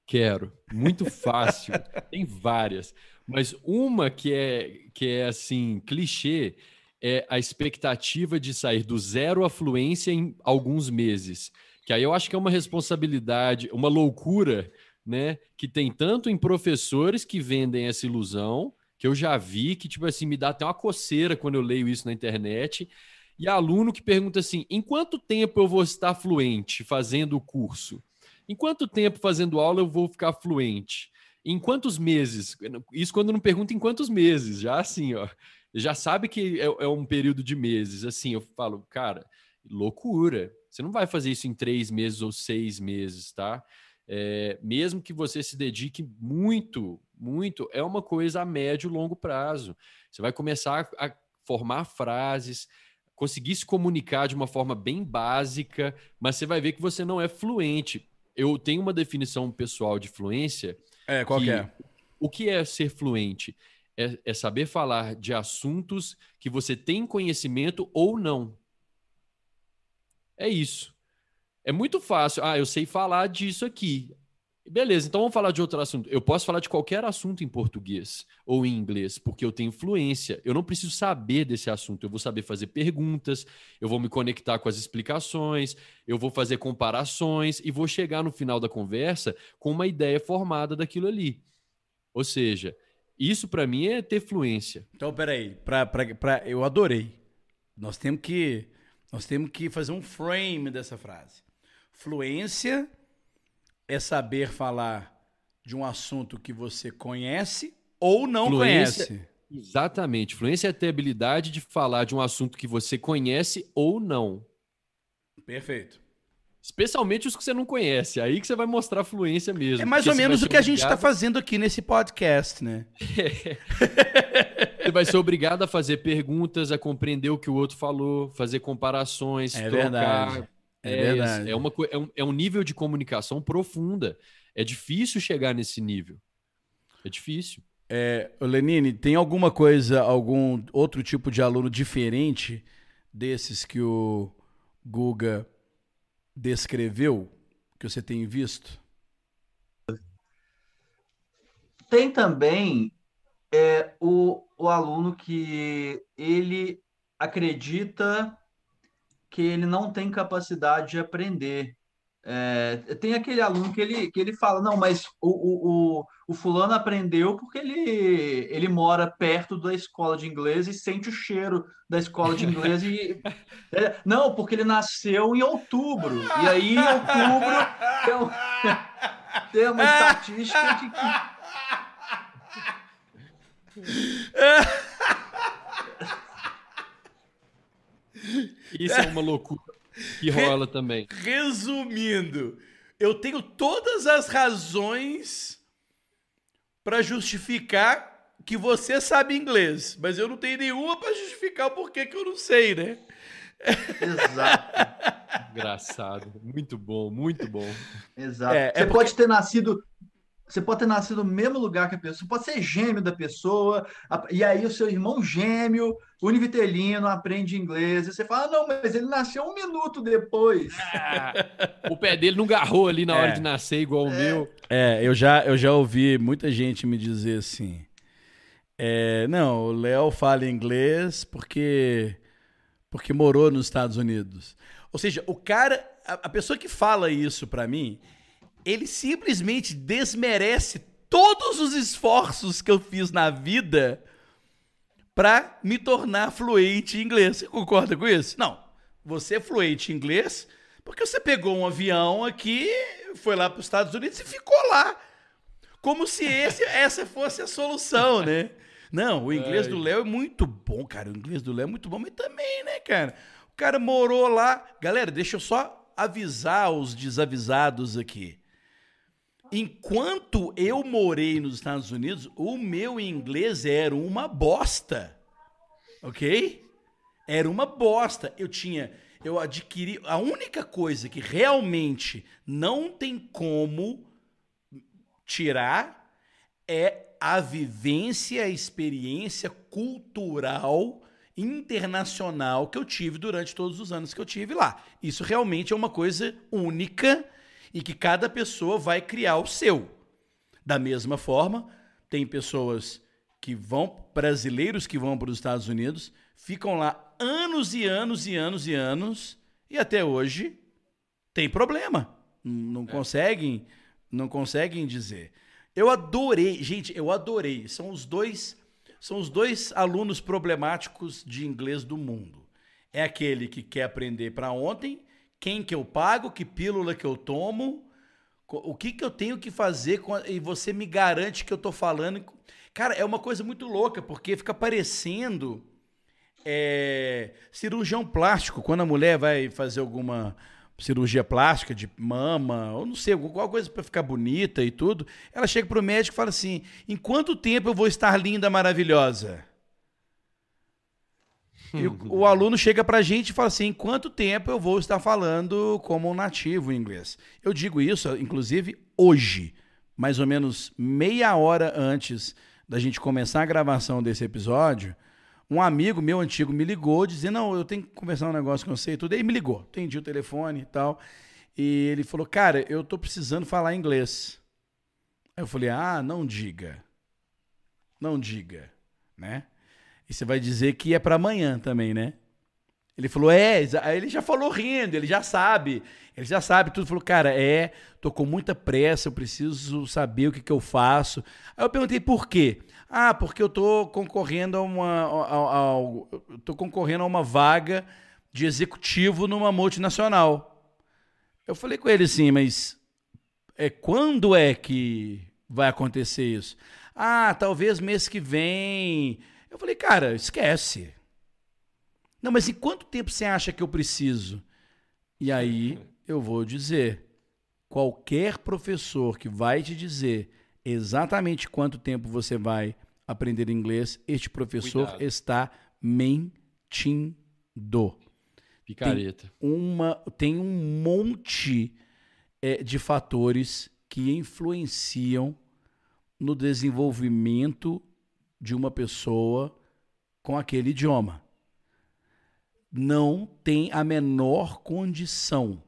Quero. Muito fácil. Tem várias. Mas uma que é, que é assim, clichê, é a expectativa de sair do zero à fluência em alguns meses. Que aí eu acho que é uma responsabilidade, uma loucura, né? Que tem tanto em professores que vendem essa ilusão, que eu já vi, que, tipo assim, me dá até uma coceira quando eu leio isso na internet. E aluno que pergunta assim: em quanto tempo eu vou estar fluente fazendo o curso? Em quanto tempo fazendo aula eu vou ficar fluente? em quantos meses? Isso quando não pergunta em quantos meses, já assim, ó. Já sabe que é, é, um período de meses. Assim, eu falo, cara, loucura. Você não vai fazer isso em três meses ou seis meses, tá? É, mesmo que você se dedique muito, muito, é uma coisa a médio e longo prazo. Você vai começar a formar frases, conseguir se comunicar de uma forma bem básica, mas você vai ver que você não é fluente. Eu tenho uma definição pessoal de fluência é, qual que, que é? O que é ser fluente? É, é saber falar de assuntos que você tem conhecimento ou não. É isso. É muito fácil. Ah, eu sei falar disso aqui. Beleza, então vamos falar de outro assunto. Eu posso falar de qualquer assunto em português ou em inglês, porque eu tenho fluência. Eu não preciso saber desse assunto. Eu vou saber fazer perguntas, eu vou me conectar com as explicações, eu vou fazer comparações e vou chegar no final da conversa com uma ideia formada daquilo ali. Ou seja, isso para mim é ter fluência. Então, peraí, pra, pra, pra, eu adorei. Nós
temos que nós temos que fazer um frame dessa frase. Fluência é saber falar de um assunto que você conhece ou não fluência, conhece.
Exatamente. Fluência é ter habilidade de falar de um assunto que você conhece ou não. Perfeito. Especialmente os que você não conhece. Aí que você vai mostrar fluência mesmo. É mais ou menos o que tá obrigado... a gente está fazendo aqui nesse podcast, né? você vai ser obrigado a fazer perguntas, a compreender o que o outro falou, fazer comparações, é trocar, verdade. É, é, é verdade. É, uma, é, um, é um nível de comunicação profunda. É difícil chegar nesse nível. É difícil.
É, Lenine, tem alguma coisa, algum outro tipo de aluno diferente desses que o Guga descreveu, que
você tem visto? Tem também é, o, o aluno que ele acredita que ele não tem capacidade de aprender. É, tem aquele aluno que ele, que ele fala, não, mas o, o, o, fulano aprendeu porque ele, ele mora perto da escola de inglês e sente o cheiro da escola de inglês e... É, não, porque ele nasceu em outubro. E aí, em outubro, tem, um, tem uma estatística de que...
Isso é uma loucura que rola Re também.
Resumindo, eu tenho todas as razões para justificar que você sabe inglês, mas eu não tenho nenhuma para justificar o porquê que eu não sei, né?
Exato. Engraçado. Muito bom, muito bom. Exato. É, é você é porque... pode
ter nascido você pode ter nascido no mesmo lugar que a pessoa, Você pode ser gêmeo da pessoa, e aí o seu irmão gêmeo, univitelino, aprende inglês, e você fala, não, mas ele nasceu um minuto depois. Ah,
o pé dele não garrou ali na é. hora de nascer, igual é. o meu.
É, eu já, eu já ouvi muita gente me dizer assim, é, não, o Léo fala inglês porque, porque morou nos Estados Unidos. Ou seja, o cara, a, a pessoa que fala isso para mim ele simplesmente desmerece todos os esforços que eu fiz na vida para me tornar fluente em inglês. Você concorda com isso? Não. Você é fluente em inglês porque você pegou um avião aqui, foi lá para os Estados Unidos e ficou lá. Como se esse, essa fosse a solução, né? Não, o inglês Ai. do Léo é muito bom, cara. O inglês do Léo é muito bom, mas também, né, cara? O cara morou lá. Galera, deixa eu só avisar os desavisados aqui enquanto eu morei nos Estados Unidos, o meu inglês era uma bosta. Ok? Era uma bosta. Eu tinha. Eu adquiri. A única coisa que realmente não tem como tirar é a vivência, a experiência cultural internacional que eu tive durante todos os anos que eu tive lá. Isso realmente é uma coisa única e que cada pessoa vai criar o seu. Da mesma forma, tem pessoas que vão, brasileiros que vão para os Estados Unidos, ficam lá anos e anos e anos e anos e até hoje tem problema. Não é. conseguem, não conseguem dizer. Eu adorei, gente, eu adorei. São os dois, são os dois alunos problemáticos de inglês do mundo. É aquele que quer aprender para ontem quem que eu pago, que pílula que eu tomo, o que que eu tenho que fazer com a... e você me garante que eu tô falando. Cara, é uma coisa muito louca, porque fica parecendo é, cirurgião plástico, quando a mulher vai fazer alguma cirurgia plástica de mama, ou não sei, alguma coisa para ficar bonita e tudo, ela chega pro médico e fala assim: "Em quanto tempo eu vou estar linda, maravilhosa?" E o, o aluno chega para a gente e fala assim: quanto tempo eu vou estar falando como um nativo inglês? Eu digo isso, inclusive, hoje, mais ou menos meia hora antes da gente começar a gravação desse episódio. Um amigo meu antigo me ligou dizendo: Não, eu tenho que conversar um negócio com você e tudo. E me ligou, atendi o telefone e tal. E ele falou: Cara, eu tô precisando falar inglês. Aí eu falei: Ah, não diga. Não diga, né? E você vai dizer que é para amanhã também, né? Ele falou, é, aí ele já falou rindo, ele já sabe, ele já sabe tudo. Falou, cara, é, tô com muita pressa, eu preciso saber o que, que eu faço. Aí eu perguntei por quê? Ah, porque eu tô concorrendo a uma. A, a, a tô concorrendo a uma vaga de executivo numa multinacional. Eu falei com ele assim, mas é, quando é que vai acontecer isso? Ah, talvez mês que vem falei, cara, esquece. Não, mas em quanto tempo você acha que eu preciso? E aí eu vou dizer: qualquer professor que vai te dizer exatamente quanto tempo você vai aprender inglês, este professor Cuidado. está mentindo. Picareta. Tem, uma, tem um monte é, de fatores que influenciam no desenvolvimento de uma pessoa com aquele idioma. Não tem a menor condição.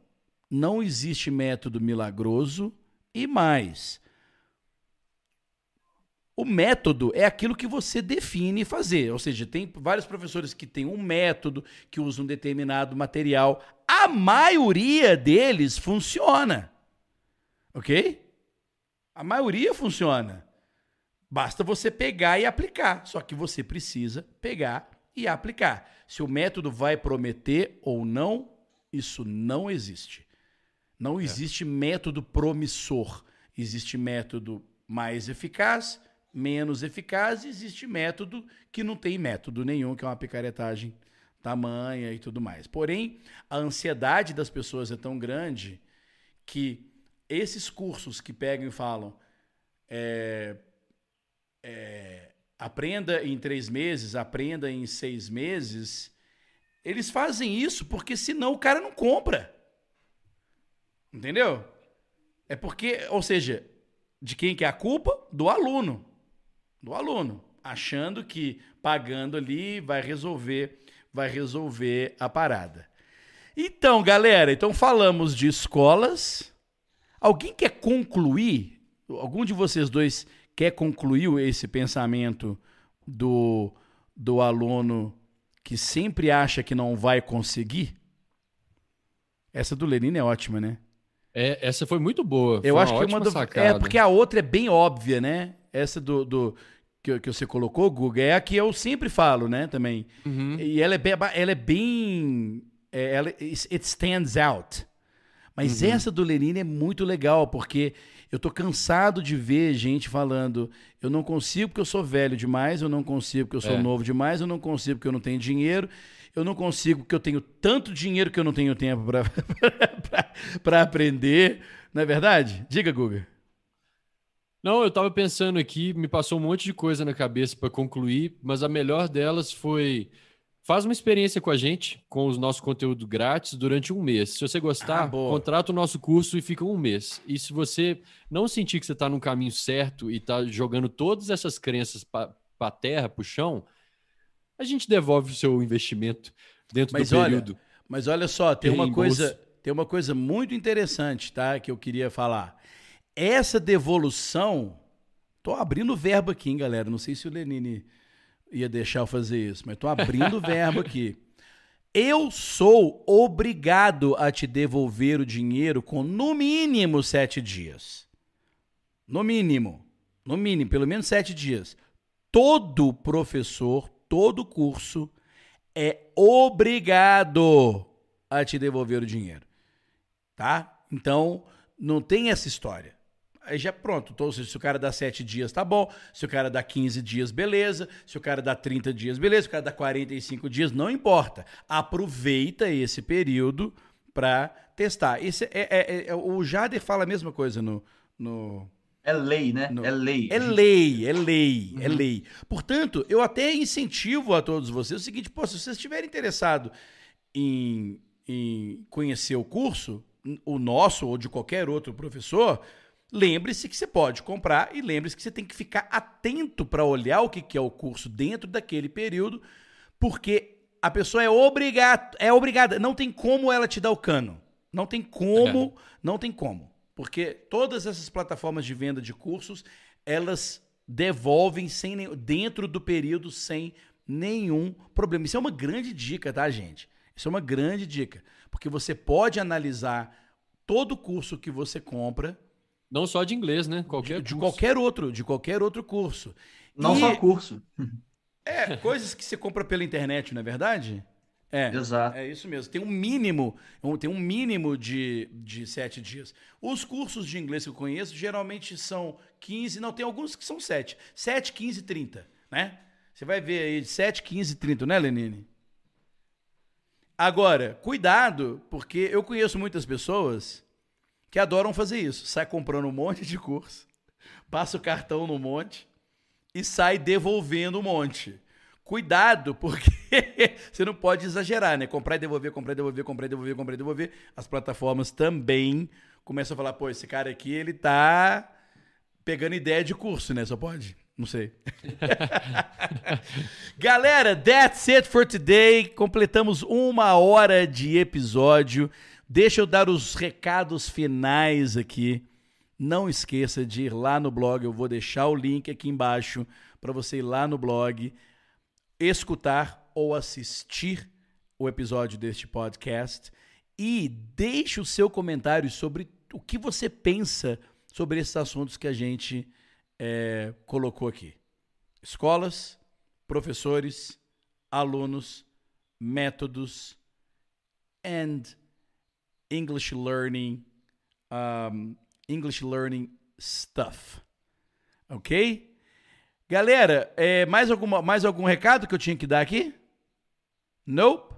Não existe método milagroso e mais. O método é aquilo que você define fazer. Ou seja, tem vários professores que têm um método, que usam um determinado material. A maioria deles funciona. Ok? A maioria funciona. Basta você pegar e aplicar. Só que você precisa pegar e aplicar. Se o método vai prometer ou não, isso não existe. Não é. existe é. método promissor. Existe método mais eficaz, menos eficaz, e existe método que não tem método nenhum, que é uma picaretagem tamanha e tudo mais. Porém, a ansiedade das pessoas é tão grande que esses cursos que pegam e falam. É, é, aprenda em três meses, aprenda em seis meses, eles fazem isso porque senão o cara não compra. Entendeu? É porque, ou seja, de quem que é a culpa? Do aluno. Do aluno. Achando que pagando ali vai resolver, vai resolver a parada. Então, galera, então falamos de escolas. Alguém quer concluir? Algum de vocês dois quer concluir esse pensamento do, do aluno que sempre acha que não vai conseguir? Essa do Lenin é ótima, né?
É, essa foi muito
boa. Foi eu acho que uma do... É, porque a outra é bem óbvia, né? Essa do, do que, que você colocou, Guga, é a que eu sempre falo, né? Também. Uhum. E ela é bem. Ela é bem é, ela, it stands out. Mas uhum. essa do Lenin é muito legal, porque eu tô cansado de ver gente falando: eu não consigo porque eu sou velho demais, eu não consigo porque eu sou é. novo demais, eu não consigo porque eu não tenho dinheiro, eu não consigo porque eu tenho tanto dinheiro que eu não tenho tempo para aprender. Não é
verdade? Diga, Guga. Não, eu estava pensando aqui, me passou um monte de coisa na cabeça para concluir, mas a melhor delas foi Faz uma experiência com a gente, com os nossos conteúdos grátis durante um mês. Se você gostar, ah, contrata o nosso curso e fica um mês. E se você não sentir que você está no caminho certo e está jogando todas essas crenças para a terra, para o chão, a gente devolve o seu investimento dentro mas do olha, período.
Mas olha só, tem uma, coisa, tem uma coisa muito interessante tá, que eu queria falar. Essa devolução, estou abrindo verba aqui, hein, galera. Não sei se o Lenine ia deixar eu fazer isso, mas tô abrindo o verbo aqui. Eu sou obrigado a te devolver o dinheiro com no mínimo sete dias. No mínimo. No mínimo, pelo menos sete dias. Todo professor, todo curso é obrigado a te devolver o dinheiro. Tá? Então, não tem essa história. Aí já é pronto. Então, se o cara dá 7 dias, tá bom. Se o cara dá 15 dias, beleza. Se o cara dá 30 dias, beleza. Se o cara dá 45 dias, não importa. Aproveita esse período para testar. Esse é, é, é, é, o Jader fala a mesma coisa no. no
é lei, né? No... É lei. É uhum. lei, é lei,
é uhum. é lei. Portanto, eu até incentivo a todos vocês o seguinte: pô, se vocês estiverem interessados em, em conhecer o curso, o nosso ou de qualquer outro professor, Lembre-se que você pode comprar e lembre-se que você tem que ficar atento para olhar o que é o curso dentro daquele período, porque a pessoa é obrigada, é obrigada, não tem como ela te dar o cano. Não tem como, é. não tem como. Porque todas essas plataformas de venda de cursos, elas devolvem sem dentro do período sem nenhum problema. Isso é uma grande dica, tá, gente? Isso é uma grande dica, porque você pode analisar todo o curso que você compra não só de inglês, né? Qualquer de, de qualquer outro, de qualquer outro curso. Não e... só curso. É, coisas que você compra pela internet, não é verdade? É, Exato. é isso mesmo. Tem um mínimo, tem um mínimo de, de sete dias. Os cursos de inglês que eu conheço geralmente são 15, não, tem alguns que são 7. 7, 15, 30, né? Você vai ver aí de 7, 15, 30, né, Lenine? Agora, cuidado, porque eu conheço muitas pessoas que adoram fazer isso. Sai comprando um monte de curso, passa o cartão no monte e sai devolvendo um monte. Cuidado, porque você não pode exagerar, né? Comprar e devolver, comprar e devolver, comprar e devolver, comprar e devolver. As plataformas também começam a falar, pô, esse cara aqui, ele tá pegando ideia de curso, né? Só pode? Não sei. Galera, that's it for today. Completamos uma hora de episódio. Deixa eu dar os recados finais aqui. Não esqueça de ir lá no blog, eu vou deixar o link aqui embaixo para você ir lá no blog, escutar ou assistir o episódio deste podcast e deixe o seu comentário sobre o que você pensa sobre esses assuntos que a gente é, colocou aqui: escolas, professores, alunos, métodos and English learning, um, English learning stuff. Ok? Galera, é, mais, alguma, mais algum recado que eu tinha que dar aqui? Nope.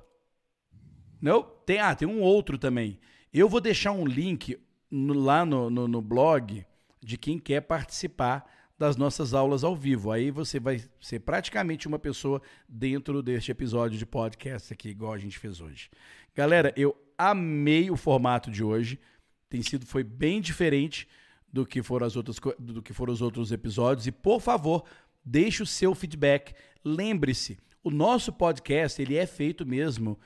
Nope. Tem, ah, tem um outro também. Eu vou deixar um link no, lá no, no, no blog de quem quer participar das nossas aulas ao vivo. Aí você vai ser praticamente uma pessoa dentro deste episódio de podcast aqui, igual a gente fez hoje. Galera, eu amei o formato de hoje. Tem sido foi bem diferente do que foram as outras do que foram os outros episódios e por favor, deixe o seu feedback. Lembre-se, o nosso podcast, ele é feito mesmo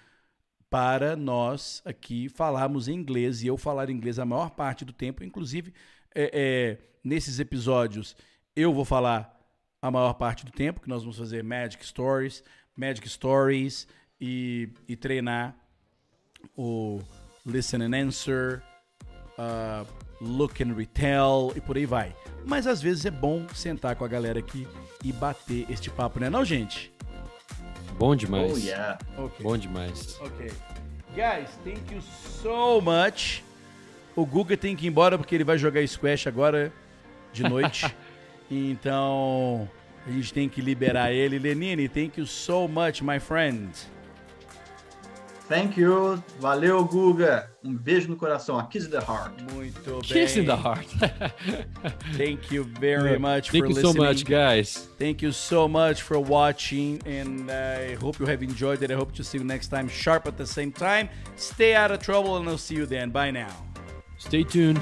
para nós aqui falarmos em inglês e eu falar inglês a maior parte do tempo, inclusive é, é, nesses episódios eu vou falar a maior parte do tempo, que nós vamos fazer Magic Stories, Magic Stories e, e treinar o Listen and Answer, uh, Look and Retell e por aí vai. Mas às vezes é bom sentar com a galera aqui e bater este papo, né não, gente?
Bom demais. Oh, yeah. Okay. Bom demais. Ok.
Guys, thank you so much. O Guga tem que ir embora porque ele vai jogar Squash agora de noite. então, a gente tem que liberar ele. Lenine, thank you so much, my friend.
Thank you. Valeu, Guga. Um beijo no coração. A kiss in the heart. Muito bem. Kiss in the heart. Thank you
very much Thank for listening. Thank you so much, guys. Thank you so much for watching. And I hope you have enjoyed it. I hope to see you next time, sharp at the same time. Stay out of trouble, and I'll see you then. Bye now. Stay tuned.